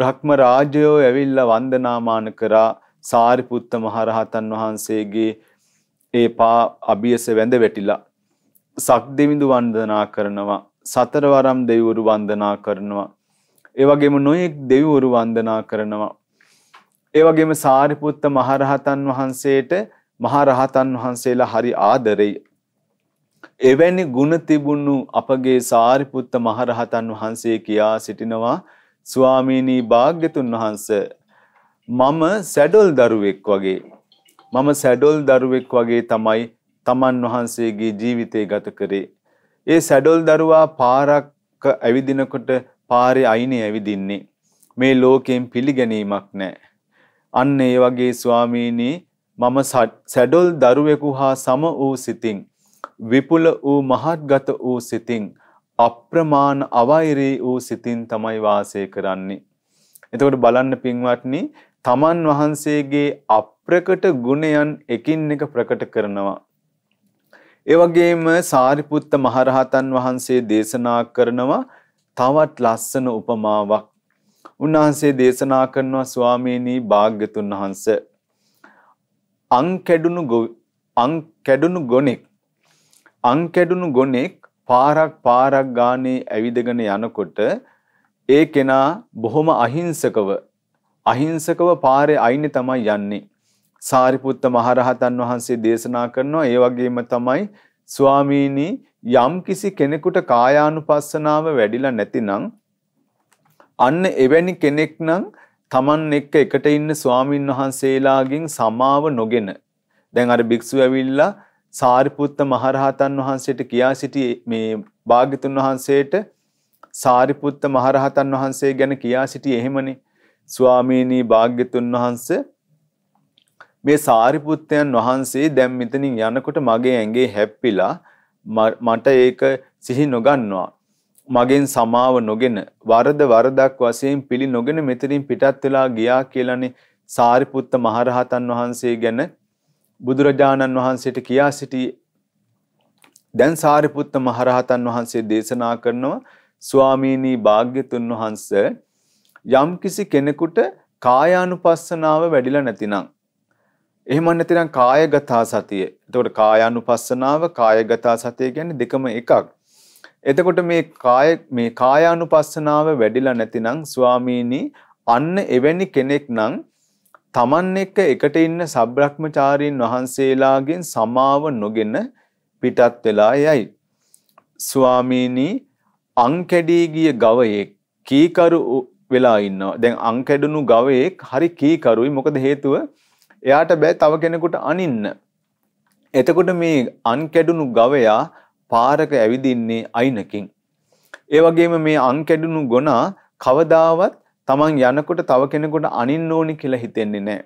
බ්‍රහ්ම රාජයෝ ඇවිල්ලා වන්දනාමාන කරා සාරිපුත්ත මහරහතන් වහන්සේගේ ඒ පා අභියස වැඳ වැටිලා සක් දෙවිඳු වන්දනා කරනවා සතරවරම් දෙවිවරු වන්දනා කරනවා ඒ වගේම නොයෙක් දෙවිවරු වන්දනා කරනවා ඒ වගේම සාරිපුත්ත මහරහතන් වහන්සේට මහරහතන් වහන්සේලා හරි ආදරෙයි එවැනි ಗುಣ තිබුණු අපගේ සාරිපුත්ත මහරහතන් වහන්සේ කියා සිටිනවා ස්වාමීනි භාග්‍යතුන් වහන්ස මම සැඩොල් දරුවෙක් වගේ මම සැඩොල් දරුවෙක් වගේ තමයි තමන් වහන්සේගේ ජීවිතය ගත කරේ. ඒ සැඩොල් දරුවා පාරක් ඇවිදිනකොට පාරේ අයිනේ ඇවිදින්නේ. මේ ලෝකයෙන් පිළිගැනීමක් නැහැ. අන්න ඒ වගේ ස්වාමීනි මම සැඩොල් දරුවෙකු හා සම වූ සිතින් විපුල වූ මහත්ගත වූ සිතින් අප්‍රමාණ අවෛරී වූ සිතින් තමයි වාසය කරන්නේ. එතකොට බලන්න පින්වත්නි තමන් වහන්සේගේ අප්‍රකට ගුණයන් එකින් එක ප්‍රකට කරනවා. ඒ වගේම සාරිපුත්ත මහරහතන් වහන්සේ දේශනා කරනවා තවත් ලස්සන උපමාවක්. උන්වහන්සේ දේශනා කරනවා ස්වාමීනි භාග්‍යතුන් වහන්ස අං කැඩුණු අං කැඩුණු ගොනෙක් අං කැඩුණු ගොනෙක් පාරක් පාරක් ගානේ ඇවිදගෙන යනකොට ඒ කෙනා බොහොම අහිංසකව අහිංසකව පාරේ අයිනේ තමයි යන්නේ. සාරිපුත්ත මහරහතන් වහන්සේ දේශනා කරනවා ඒ වගේම තමයි ස්වාමීනි යම් කිසි කෙනෙකුට කායානුපස්සනාව වැඩිලා නැතිනම් අන්න එවැනි කෙනෙක් නම් Taman එක්ක එකට ඉන්න ස්වාමින් වහන්සේලාගෙන් සමාව නොගෙන දැන් අර භික්ෂුව ඇවිල්ලා සාරිපුත්ත මහරහතන් වහන්සේට කියා සිටි මේ භාග්‍යතුන් වහන්සේට සාරිපුත්ත මහරහතන් වහන්සේ ගැන කියා සිටි එහෙමනේ ස්වාමීනී භාග්‍යතුන් වහන්සේ මේ සාරිපුත්තයන් වහන්සේ දැන් මෙතනින් යනකොට මගේ ඇඟේ හැප්පිලා මට ඒක සිහි නොගන්නවා. මගෙන් සමාව නොගෙන වරද වරදක් වශයෙන් පිළි නොගෙන මෙතනින් පිටත් වෙලා ගියා කියලානේ සාරිපුත්ත මහරහතන් වහන්සේ ගැන බුදුරජාණන් වහන්සේට කියා සිටි දැන් සාරිපුත්ත මහරහතන් වහන්සේ දේශනා කරනවා ස්වාමීනි භාග්‍යතුන් වහන්සේ යම්කිසි කෙනෙකුට කායානුපස්සනාව වැඩිලා නැතිනම් එහෙම නැතිනම් කායගත සතිය. එතකොට කායානුපස්සනාව කායගත සතිය කියන්නේ දෙකම එකක්. එතකොට මේ කාය මේ කායානුපස්සනාව වැඩිලා නැතිනම් ස්වාමීනි අන්න එවැනි කෙනෙක් නම් තමන් එක්ක එකට ඉන්න සබ්‍රක්‍මචාරීන් වහන්සේලාගෙන් සමාව නොගෙන පිටත් වෙලා යයි. ස්වාමීනි අංකැඩී ගිය ගවයෙක් කීකරු වෙලා ඉන්නවා. දැන් අංකැඩුණු ගවයෙක් හරි කීකරුයි. මොකද හේතුව එයාට බෑ තව කෙනෙකුට අනින්න. එතකොට මේ අන්කැඩුණු ගවයා පාරක ඇවිදින්නේ අයිනකින්. ඒ වගේම මේ අන්කැඩුණු ගොනා කවදාවත් තමන් යනකොට තව කෙනෙකුට අනින්න ඕනි කියලා හිතෙන්නේ නැහැ.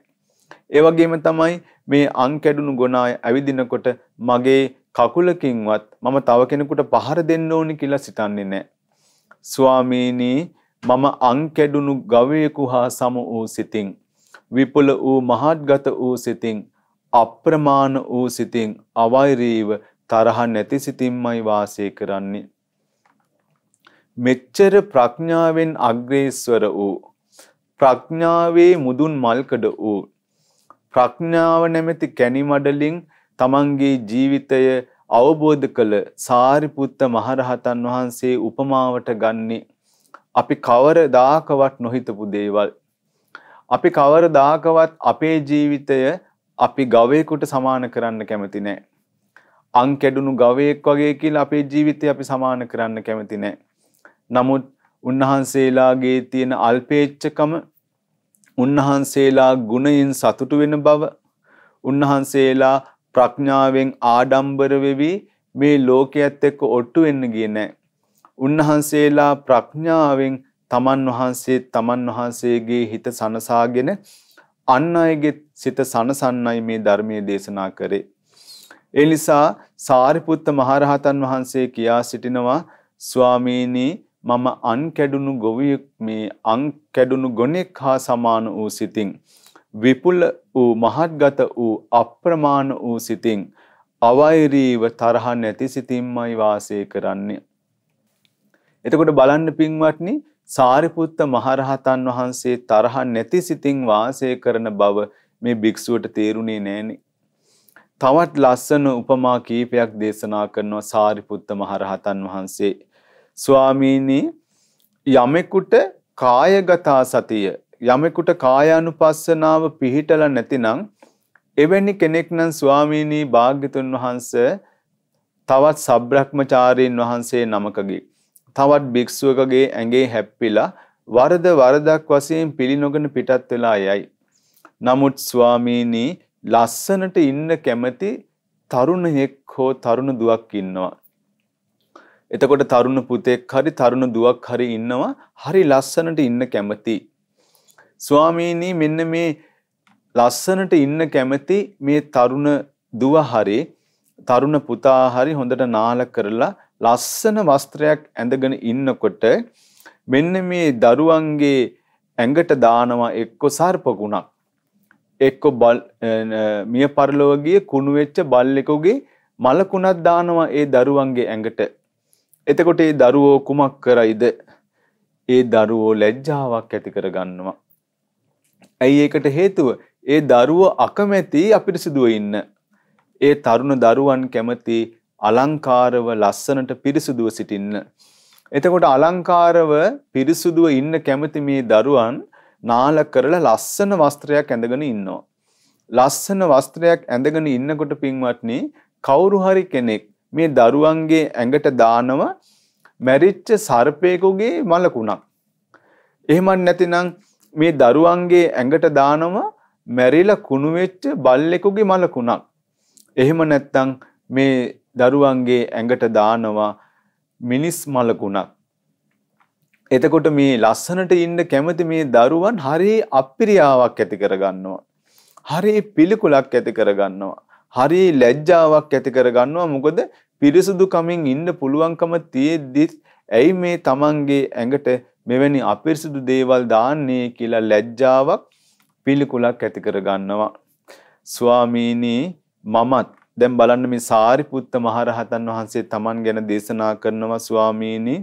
ඒ වගේම තමයි මේ අන්කැඩුණු ගොනා ඇවිදිනකොට මගේ කකුලකින්වත් මම තව කෙනෙකුට පහර දෙන්න ඕනි කියලා සිතන්නේ නැහැ. ස්වාමීනි මම අංකැඩුණු ගවයෙකු හා සම වූ සිතින් විපුල වූ මහත්ගත වූ සිතින් අප්‍රමාණ වූ සිතින් අවෛරීව තරහ නැති සිතින්මයි වාසය කරන්නේ මෙච්චර ප්‍රඥාවෙන් අග්‍රේස්වර වූ ප්‍රඥාවේ මුදුන් මල්කඩ වූ ප්‍රඥාව නැමැති කැණිමඩලින් තමන්ගේ ජීවිතය අවබෝධ කළ සාරිපුත්ත මහරහතන් වහන්සේ උපමාවට ගන්නේ අපි කවරදාකවත් නොහිතපු දේවල් අපි කවරදාකවත් අපේ ජීවිතය අපි ගවයෙකුට සමාන කරන්න කැමති නෑ. අං කැඩුණු ගවයෙක් වගේ කියලා අපේ ජීවිතය අපි සමාන කරන්න කැමති නෑ. නමුත් උන්වහන්සේලාගේ තියෙන අල්පේච්චකම උන්වහන්සේලා ගුණයෙන් සතුටු වෙන බව උන්වහන්සේලා ප්‍රඥාවෙන් ආඩම්බර වෙවි මේ ලෝකයේත් එක්ක ඔට්ටු වෙන්න ගියේ නැහැ. උන්වහන්සේලා ප්‍රඥාවෙන් තමන් වහන්සේ තමන් වහන්සේගේ හිත සනසාගෙන අන් අයගේ සිත සනසන්නයි මේ ධර්මයේ දේශනා කරේ. ඒ නිසා සාරිපුත්ත මහරහතන් වහන්සේ කියා සිටිනවා ස්වාමීනි මම අන් කැඩුණු ගොවියෙක් මේ අන් කැඩුණු ගොනෙක් හා සමාන වූ සිතින් විපුල වූ මහත්ගත වූ අප්‍රමාණ වූ සිතින් අවෛරීව තරහ නැති සිතින්මයි වාසය කරන්නේ එතකොට බලන්න පින්වත්නි සාරිපුත්ත මහරහතන් වහන්සේ තරහ නැති සිතින් වාසය කරන බව මේ භික්ෂුවට තේරුණේ නෑනේ. තවත් ලස්සන උපමා කීපයක් දේශනා කරනවා සාරිපුත්ත මහරහතන් වහන්සේ. ස්වාමීනි යමෙකුට කායගතා සතිය යමෙකුට කායානුපස්සනාව පිහිටලා නැතිනම් එවැනි කෙනෙක් නම් ස්වාමීනි භාග්‍යතුන් වහන්ස තවත් සබ්‍රහ්මචාරීන් වහන්සේ නමකගේ තවත් භික්ෂුවකගේ ඇඟේ හැප්පිලා වරද වරදක් වශයෙන් පිළිනොගෙන පිටත් වෙලා යයි. නමුත් ස්වාමීනි ලස්සනට ඉන්න කැමති තරුණයෙක් හෝ තරුණ දුවක් ඉන්නවා. එතකොට තරුණ පුතෙක් හරි තරුණ දුවක් හරි ඉන්නවා හරි ලස්සනට ඉන්න කැමති. ස්වාමීනි මෙන්න මේ ලස්සනට ඉන්න කැමති මේ තරුණ දුව හරි තරුණ පුතා හරි හොඳට නාල කරලා ලස්සන වස්ත්‍රයක් ඇඳගෙන ඉන්නකොට මෙන්න මේ දරුවන්ගේ ඇඟට දානවා එක්ක සර්පකුණක්. එක්ක මිය පරලොව ගිය කුණු වෙච්ච බල්ලෙකුගේ මලකුණක් දානවා ඒ දරුවන්ගේ ඇඟට. එතකොට ඒ දරුවෝ කුමක් කරයිද? ඒ දරුවෝ ලැජ්ජාවක් ඇති කරගන්නවා. ඇයි ඒකට හේතුව? ඒ දරුවෝ අකමැති අපිරිසිදුව ඉන්න. ඒ තරුණ දරුවන් කැමති අලංකාරව ලස්සනට පිරිසුදුව සිටින්න. එතකොට අලංකාරව පිරිසුදුව ඉන්න කැමති මේ දරුවන් නාල කරලා ලස්සන වස්ත්‍රයක් ඇඳගෙන ඉන්නවා. ලස්සන වස්ත්‍රයක් ඇඳගෙන ඉන්නකොට පින්වත්නි කවුරු හරි කෙනෙක් මේ දරුවන්ගේ ඇඟට දානව මැරිච්ච සර්පයෙකුගේ මලකුණක්. එහෙම නැතිනම් මේ දරුවන්ගේ ඇඟට දානව මැරිලා කුණු වෙච්ච බල්ලෙකුගේ මලකුණක්. එහෙම නැත්නම් මේ දරුවන්ගේ ඇඟට දානවා මිනිස් මලකුණක්. එතකොට මේ ලස්සනට ඉන්න කැමති මේ දරුවන් හරි අපිරියාවක් ඇති කරගන්නවා. හරි පිළිකුලක් ඇති කරගන්නවා. හරි ලැජ්ජාවක් ඇති කරගන්නවා මොකද පිරිසුදු කමින් ඉන්න පුළුවන්කම තියෙද්දිත් ඇයි මේ තමන්ගේ ඇඟට මෙවැනි අපිරිසුදු දේවල් දාන්නේ කියලා ලැජ්ජාවක් පිළිකුලක් ඇති කරගන්නවා. ස්වාමීනි මමත් දැන් බලන්න මේ සාරිපුත්ත මහරහතන් වහන්සේ Taman ගැන දේශනා කරනවා ස්වාමීනි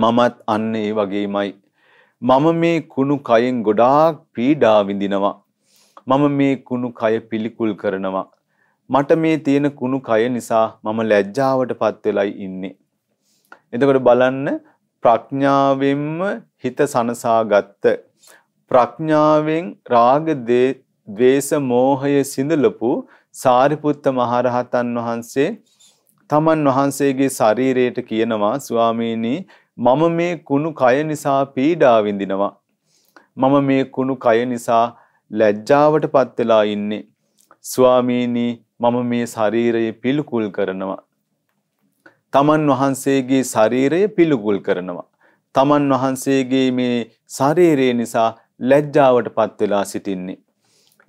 මමත් අන්න ඒ වගේමයි මම මේ කුණු කයෙන් ගොඩාක් පීඩා විඳිනවා මම මේ කුණු කය පිළිකුල් කරනවා මට මේ තියෙන කුණු කය නිසා මම ලැජ්ජාවටපත් වෙලයි ඉන්නේ එතකොට බලන්න ප්‍රඥාවෙන්ම හිත සනසා ගත්ත ප්‍රඥාවෙන් රාග ද්වේෂ මෝහය සිඳලපු සාරිපුත්ත මහරහතන් වහන්සේ තමන් වහන්සේගේ ශරීරයට කියනවා ස්වාමීනි මම මේ කුණු කය නිසා පීඩා විඳිනවා. මම මේ කුණු කය නිසා ලැජ්ජාවටපත් වෙලා ඉන්නේ. ස්වාමීනි මම මේ ශරීරය පිළිකුල් කරනවා. තමන් වහන්සේගේ ශරීරය පිළිකුල් කරනවා. තමන් වහන්සේගේ මේ ශරීරය නිසා ලැජ්ජාවටපත් වෙලා සිටින්නේ.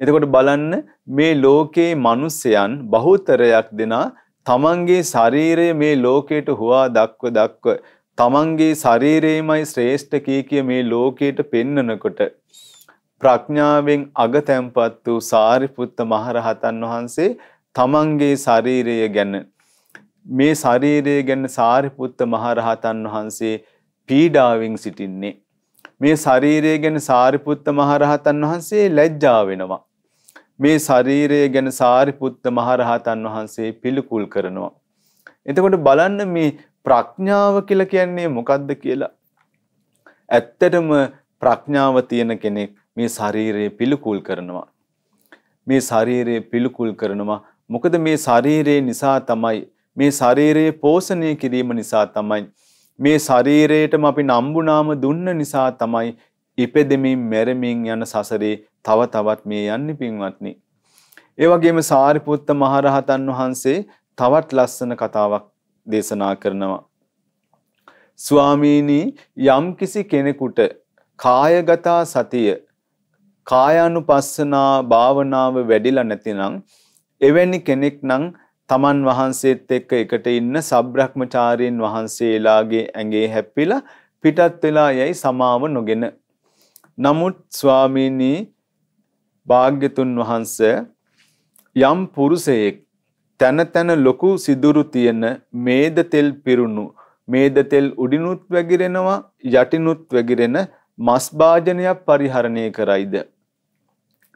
එතකොට බලන්න මේ ලෝකේ මිනිසයන් බහුතරයක් දෙනා තමන්ගේ ශරීරය මේ ලෝකයට හුවා දක්ව දක්ව තමන්ගේ ශරීරයමයි ශ්‍රේෂ්ඨ කී කිය මේ ලෝකයට පෙන්නනකොට ප්‍රඥාවෙන් අගතැම්පත් වූ සාරිපුත්ත මහරහතන් වහන්සේ තමන්ගේ ශරීරය ගැන මේ ශරීරය ගැන සාරිපුත්ත මහරහතන් වහන්සේ පීඩාවෙන් සිටින්නේ. මේ ශරීරය ගැන සාරිපුත්ත මහරහතන් වහන්සේ ලැජ්ජා වෙනවා. මේ ශරීරය ගැන සාරිපුත්ත මහරහතන් වහන්සේ පිළිකුල් කරනවා. එතකොට බලන්න මේ ප්‍රඥාව කියලා කියන්නේ මොකද්ද කියලා. ඇත්තටම ප්‍රඥාව තියෙන කෙනෙක් මේ ශරීරය පිළිකුල් කරනවා. මේ ශරීරය පිළිකුල් කරනවා. මොකද මේ ශරීරය නිසා තමයි මේ ශරීරයේ පෝෂණය කිරීම නිසා තමයි මේ ශරීරයටම අපි නම්බුනාම දුන්න නිසා තමයි ඉපෙදෙමින් මැරෙමින් යන සසරේ තව තවත් මේ යන්නේ පින්වත්නි. ඒ වගේම සාරිපුත්ත මහරහතන් වහන්සේ තවත් ලස්සන කතාවක් දේශනා කරනවා. ස්වාමීනි යම්කිසි කෙනෙකුට කායගතා සතිය කායානුපස්සනා භාවනාව වැඩිලා නැතිනම් එවැනි කෙනෙක් නම් තමන් වහන්සේත් එක්ක එකට ඉන්න සබ්‍රහ්මචාරීන් වහන්සේලාගේ ඇඟේ හැප්පිලා පිටත් වෙලා යයි සමාව නොගෙන. නමුත් ස්වාමීනි භාග්‍යතුන් වහන්ස යම් පුරුෂයෙක් තන තන ලොකු සිදුරු තියෙන මේද තෙල් පිරුණු මේද තෙල් උඩිනුත් වැగిරෙනවා යටිනුත් වැగిරෙන මස් භාජනයක් පරිහරණය කරයිද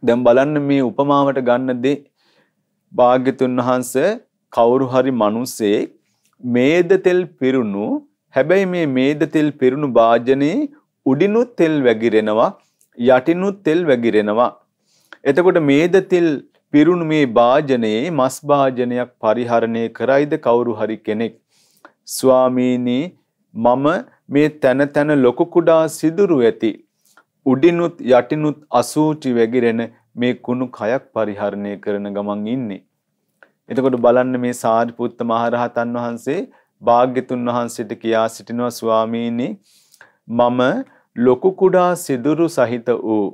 දැන් බලන්න මේ උපමාවට ගන්න දේ භාග්‍යතුන් වහන්ස කවුරු හරි මිනිස්සෙක් මේද තෙල් පිරුණු හැබැයි මේ මේද තෙල් පිරුණු භාජනයේ උඩිනුත් තෙල් වැగిරෙනවා යටිනුත් තෙල් වැగిරෙනවා එතකොට මේද තෙල් පිරුණු මේ භාජනයේ මස් භාජනයක් පරිහරණය කරයිද කවුරු හරි කෙනෙක් ස්වාමීනි මම මේ තන තන ලොකු කුඩා සිදුරු ඇති උඩිනුත් යටිනුත් අසූචි වැగిරෙන මේ කුණු කයක් පරිහරණය කරන ගමන් ඉන්නේ එතකොට බලන්න මේ සාරිපුත්ත මහරහතන් වහන්සේ භාග්‍යතුන් වහන්සේට කියා සිටිනවා ස්වාමීනි මම ලොකු කුඩා සිදුරු සහිත වූ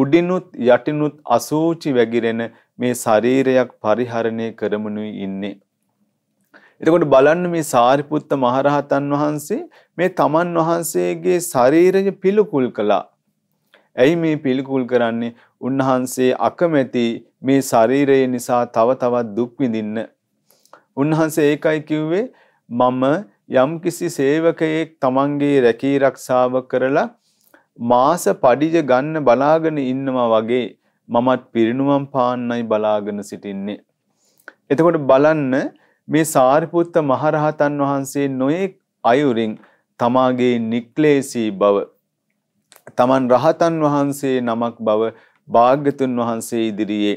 උඩිනුත් යටිනුත් අසූචි වැగిරෙන මේ ශරීරයක් පරිහරණය කරමුනුයි ඉන්නේ. එතකොට බලන්න මේ සාරිපුත්ත මහරහතන් වහන්සේ මේ තමන් වහන්සේගේ ශරීරය පිළිකුල් කළා. ඇයි මේ පිළිකුල් කරන්නේ? උන්වහන්සේ අකමැති මේ ශරීරය නිසා තව තවත් දුක් විඳින්න. උන්වහන්සේ ඒකයි කිව්වේ මම යම්කිසි සේවකයෙක් තමන්ගේ රැකී රක්ෂාව කරලා මාස පඩිජ ගන්න බලාගෙන ඉන්නවා වගේ මමත් පිරිනුවම් පාන්නයි බලාගෙන සිටින්නේ. එතකොට බලන්න මේ සාරිපුත්ත මහරහතන් වහන්සේ නොයෙක් අයුරින් තමාගේ නික්ලේශී බව තමන් රහතන් වහන්සේ නමක් බව භාග්‍යතුන් වහන්සේ ඉදිරියේ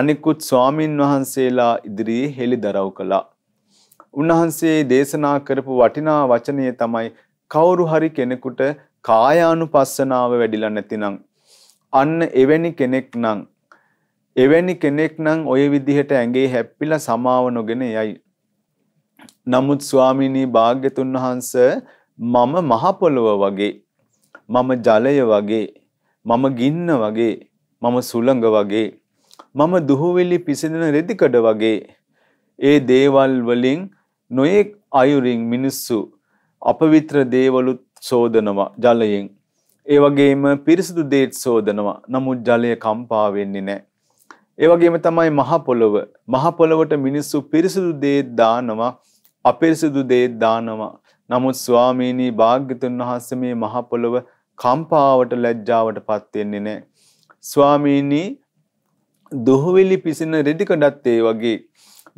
අනිකුත් ස්වාමින් වහන්සේලා ඉදිරියේ හෙළිදරව් කළා. උන්වහන්සේ දේශනා කරපු වටිනා වචනය තමයි කවුරු හරි කෙනෙකුට කායානුපස්සනාව වැඩිලා නැතිනම් අන්න එවැනි කෙනෙක් නම් එවැනි කෙනෙක් නම් ওই විදිහට ඇඟේ හැප්පිලා සමාව නොගෙන යයි. නමුත් ස්වාමිනී භාග්‍යතුන් වහන්ස මම මහ පොළව වගේ මම ජලය වගේ මම ගින්න වගේ මම සුළඟ වගේ මම දුහුවිලි පිසිදෙන රෙදිකඩ වගේ ඒ දේවල් වලින් නොයෙක් අයුරින් මිනිස්සු අපවිත්‍ර දේවලුත් සෝදනවා ජලයෙන්. ඒ වගේම පිරිසිදු දේත් සෝදනවා. නමුත් ජලය කම්පා වෙන්නේ නැහැ. ඒ වගේම තමයි මහ පොළව. මහ පොළවට මිනිස්සු පිරිසිදු දේත් දානවා, අපිරිසිදු දේත් දානවා. නමුත් ස්වාමීනි භාග්‍යතුන් වහන්සේ මේ මහ පොළව කම්පාවට ලැජ්ජාවටපත් වෙන්නේ නැහැ. ස්වාමීනි දුහවිලි පිසින රෙදිකඩත් ඒ වගේ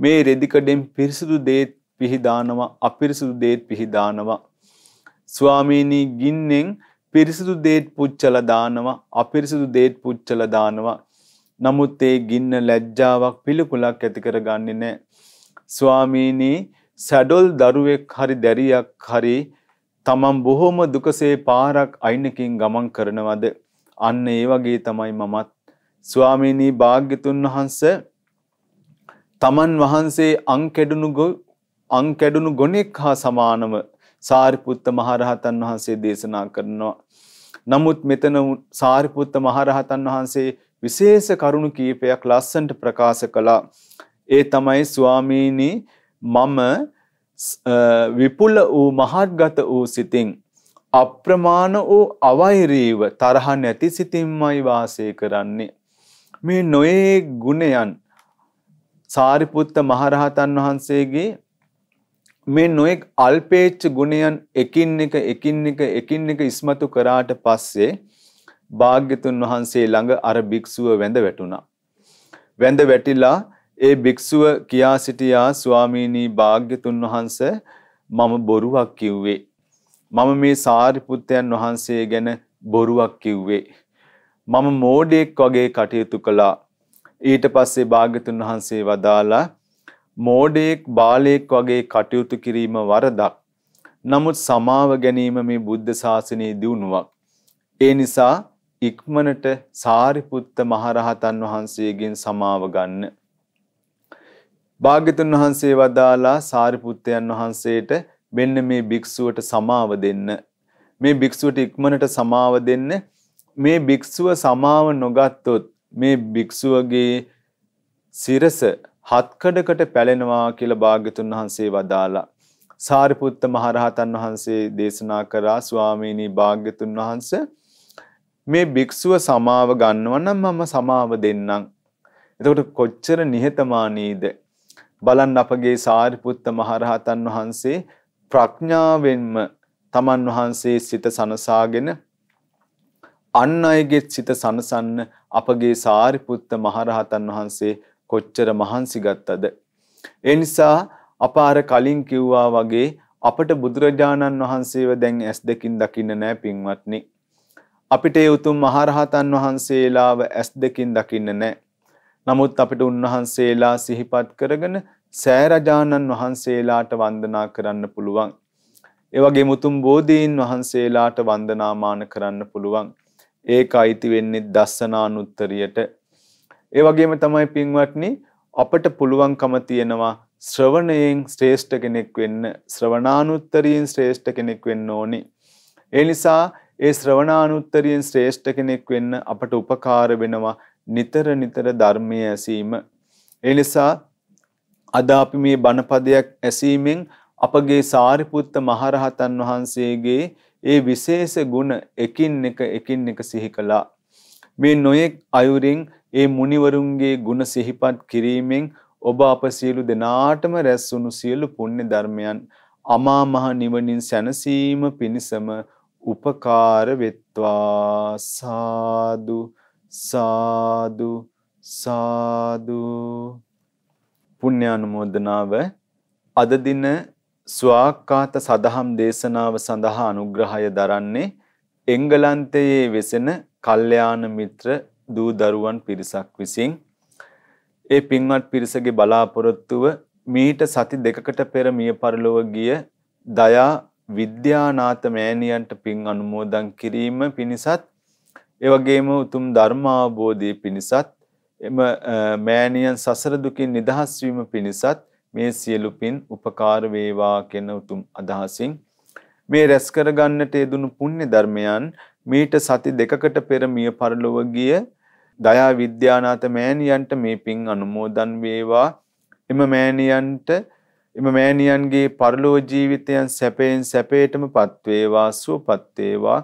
මේ රෙදිකඩෙන් පිරිසිදු දේත් පිහිදානවා අපිරිසිදු දේත් පිහිදානවා ස්වාමීනි ගින්නෙන් පිරිසිදු දේත් පුච්චලා දානවා අපිරිසිදු දේත් පුච්චලා දානවා. නමුත් ඒ ගින්න ලැජ්ජාවක් පිළිකුලක් ඇති කරගන්නේ නැහැ. ස්වාමීනි සැඩොල් දරුවෙක් හරි දැරියක් හරි තමන් බොහොම දුකසේ පාරක් අයිනකින් ගමන් කරනවද අන්න ඒ වගේ තමයි මමත් ස්වාමීනී භාග්‍යතුන් වහන්ස තමන් වහන්සේ අංකැඩුණු අංකැඩුණු ගොනෙක් හා සමානව සාරිපුත්ත මහරහතන් වහන්සේ දේශනා කරනවා. නමුත් මෙතන සාරිපුත්ත මහරහතන් වහන්සේ විශේෂ කරුණු කීපයක් ලස්සනට ප්‍රකාශ කළා. ඒ තමයි ස්වාමීනි මම විපුල වූ මහත්ගත වූ සිතින් අප්‍රමාණ වූ අවෛරීව තරහ නැති සිතින්මයි වාසය කරන්නේ. මේ නොයේ ගුණයන් සාරිපුත්ත මහරහතන් වහන්සේගේ මේ නොඑක් අල්පේච්ච ගුණයන් එකින් එක එකින් එක එකින් එක ඉස්මතු කරාට පස්සේ භාග්‍යතුන් වහන්සේ ළඟ අර භික්ෂුව වැඳ වැටුණා. වැඳ වැටිලා ඒ භික්ෂුව කියා සිටියා ස්වාමීනී භාග්‍යතුන් වහන්ස මම බොරුවක් කිව්වේ. මම මේ සාරිපුත්තයන් වහන්සේ ගැන බොරුවක් කිව්වේ. මම මෝඩෙක් වගේ කටයුතු කළා. ඊට පස්සේ භාග්‍යතුන් වහන්සේ වදාලා මෝඩයෙක් බාලයෙක් වගේ කටයුතු කිරීම වරදක්. නමුත් සමාව ගැනීම මේ බුද්ධ ශාසනයේ දියුණුවක්. ඒ නිසා ඉක්මනට සාරිපුත්ත මහරහතන් වහන්සේගෙන් සමාව ගන්න. භාග්‍යතුන් වහන්සේ වදාලා සාරිපුත්තයන් වහන්සේට මෙන්න මේ භික්ෂුවට සමාව දෙන්න. මේ භික්ෂුවට ඉක්මනට සමාව දෙන්න. මේ භික්ෂුව සමාව නොගත්තොත් මේ භික්ෂුවගේ සිරස හත්කඩකට පැලෙනවා කියලා භාග්‍යතුන් වහන්සේ වදාලා. සාරිපුත්ත මහරහතන් වහන්සේ දේශනා කරා ස්වාමීනි භාග්‍යතුන් වහන්සේ මේ භික්ෂුව සමාව ගන්නවා නම් මම සමාව දෙන්නම්. එතකොට කොච්චර නිහතමානීද බලන්න අපගේ සාරිපුත්ත මහරහතන් වහන්සේ ප්‍රඥාවෙන්ම තමන් වහන්සේ සිත සනසාගෙන අන් අයගේ සිත සනසන්න අපගේ සාරිපුත්ත මහරහතන් වහන්සේ කොච්චර මහන්සි ගත්තද. ඒ නිසා අප අර කලින් කිව්වා වගේ අපට බුදුරජාණන් වහන්සේව දැන් ඇස් දෙකින් දකින්න නෑ පින්වත්නි. අපිට ඒ උතුම් මහරහතන් වහන්සේලාව ඇස් දෙකින් දකින්න නෑ. නමුත් අපිට උන්වහන්සේලා සිහිපත් කරගෙන සෑරජාණන් වහන්සේලාට වන්දනා කරන්න පුළුවන්. ඒ වගේ මුතුම් බෝධීන් වහන්සේලාට වන්දනාමාන කරන්න පුළුවන්. ඒක අයිති වෙන්නේ දස්සනානුත්තරියට. ඒ වගේම තමයි පින්වත්නි අපට පුළුවන්කම තියෙනවා ශ්‍රවණයෙන් ශ්‍රේෂ්ඨ කෙනෙක් වෙන්න ශ්‍රවණානුත්තරියෙන් ශ්‍රේෂ්ඨ කෙනෙක් වෙන්න ඕනි. ඒ නිසා ඒ ශ්‍රවණානුත්තරියෙන් ශ්‍රේෂ්ඨ කෙනෙක් වෙන්න අපට උපකාර වෙනවා නිතර නිතර ධර්මයේ ඇසීම. ඒ නිසා අද අපි මේ බණපදයක් ඇසීමෙන් අපගේ සාරිපුත්ත මහරහතන් වහන්සේගේ ඒ විශේෂ ගුණ එකින් එක එකින් එක සිහි කළා. මේ නොයෙක් අයුරින් ඒ මුනිවරුන්ගේ ගුණ සිහිපත් කිරීමෙන් ඔබ අප සියලු දෙනාටම රැස්වුණු සියලු පුණ්‍ය ධර්මයන් අමා මහ නිවනින් සැනසීම පිණිසම උපකාර වෙත්වා සාදු සාදු සාදු පුණ්‍යානුමෝදනාව අද දින ස්වාක්කාත සදහම් දේශනාව සඳහා අනුග්‍රහය දරන්නේ එංගලන්තයේ වෙසෙන කල්යාණ මිත්‍ර දූ දරුවන් පිරිසක් විසින් ඒ පින්වත් පිරිසගේ බලාපොරොත්තුව මීට සති දෙකකට පෙර මිය පරලොව ගිය දයා විද්‍යානාත මෑණියන්ට පින් අනුමෝදන් කිරීම පිණිසත් ඒ වගේම උතුම් ධර්ම අවබෝධය පිණිසත් එම මෑණියන් සසර දුකින් නිදහස් වීම පිණිසත් මේ සියලු පින් උපකාර වේවා කියන උතුම් අදහසින් මේ රැස් කරගන්නට යෙදුණු පුණ්‍ය ධර්මයන් මීට සති දෙකකට පෙර මිය පරලොව ගිය දයා විද්‍යානාත මෑණියන්ට මේ පින් අනුමෝදන් වේවා. එම මෑණියන්ට එම මෑණියන්ගේ පරලෝ ජීවිතයන් සැපයෙන් සැපේටමපත් වේවා සුවපත් වේවා.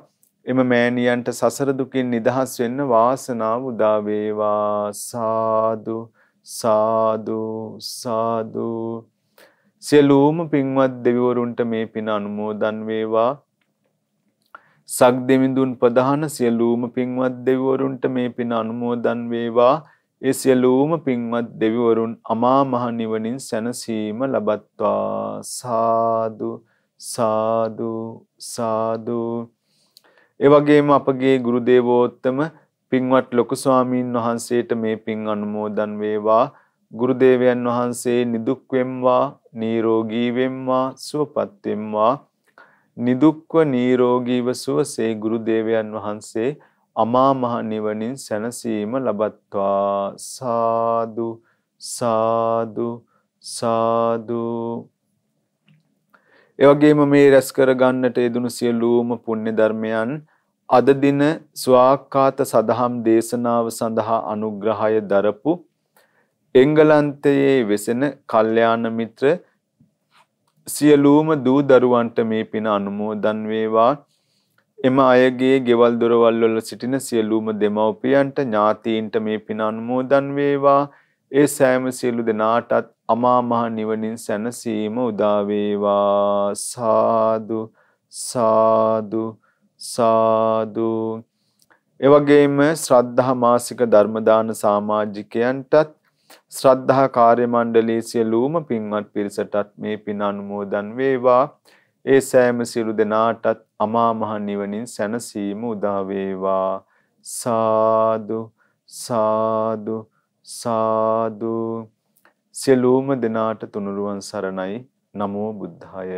එම මෑණියන්ට සසර දුකින් නිදහස් වෙන්න වාසනාව උදා වේවා සාදු සාදු සාදු සියලුම පින්වත් දෙවිවරුන්ට මේ පින අනුමෝදන් වේවා සක් දෙවිඳුන් ප්‍රධාන සියලූම පින්වත් දෙවිවරුන්ට මේ පින අනුමෝදන් වේවා ඒ සියලූම පින්වත් දෙවිවරුන් අමා මහ නිවනින් සැනසීම ලබත්වා සාදු සාදු සාදු ඒ වගේම අපගේ ගුරු දේවෝත්තම පින්වත් ලොකු ස්වාමීන් වහන්සේට මේ පින් අනුමෝදන් වේවා ගුරු දේවයන් වහන්සේ නිදුක් වෙම්වා නිරෝගී වෙම්වා සුවපත් වෙම්වා නිදුක්ව නිරෝගීව සුවසේ ගුරු දේවයන් වහන්සේ අමා මහ නිවනින් සැනසීම ලබත්වා සාදු සාදු සාදු ඒ වගේම මේ රැස් කර ගන්නට යෙදුණු සියලුම පුණ්‍ය ධර්මයන් අද දින ස්වාක්කාත සදහම් දේශනාව සඳහා අනුග්‍රහය දරපු එංගලන්තයේ වෙසෙන කල්යාණ මිත්‍ර සියලුම දූ දරුවන්ට මේ පින අනුමෝදන් වේවා. එම අයගේ ගෙවල් දොරවල් වල සිටින සියලුම දෙමව්පියන්ට ඥාතීන්ට මේ පින අනුමෝදන් වේවා. ඒ සෑම සියලු දෙනාටත් අමා මහ නිවනින් සැනසීම උදා වේවා සාදු සාදු සාදු ඒ වගේම ශ්‍රද්ධා මාසික ධර්ම දාන සමාජිකයන්ටත් ශ්‍රද්ධා කාර්ය මණ්ඩලයේ සියලුම පින්වත් පිරිසටත් මේ පින් අනුමෝදන් වේවා. ඒ සෑම සියලු දෙනාටත් අමා මහ නිවනින් සැනසීම උදා වේවා. සාදු සාදු සාදු සියලුම දෙනාට තුනුරුවන් සරණයි. නමෝ බුද්ධාය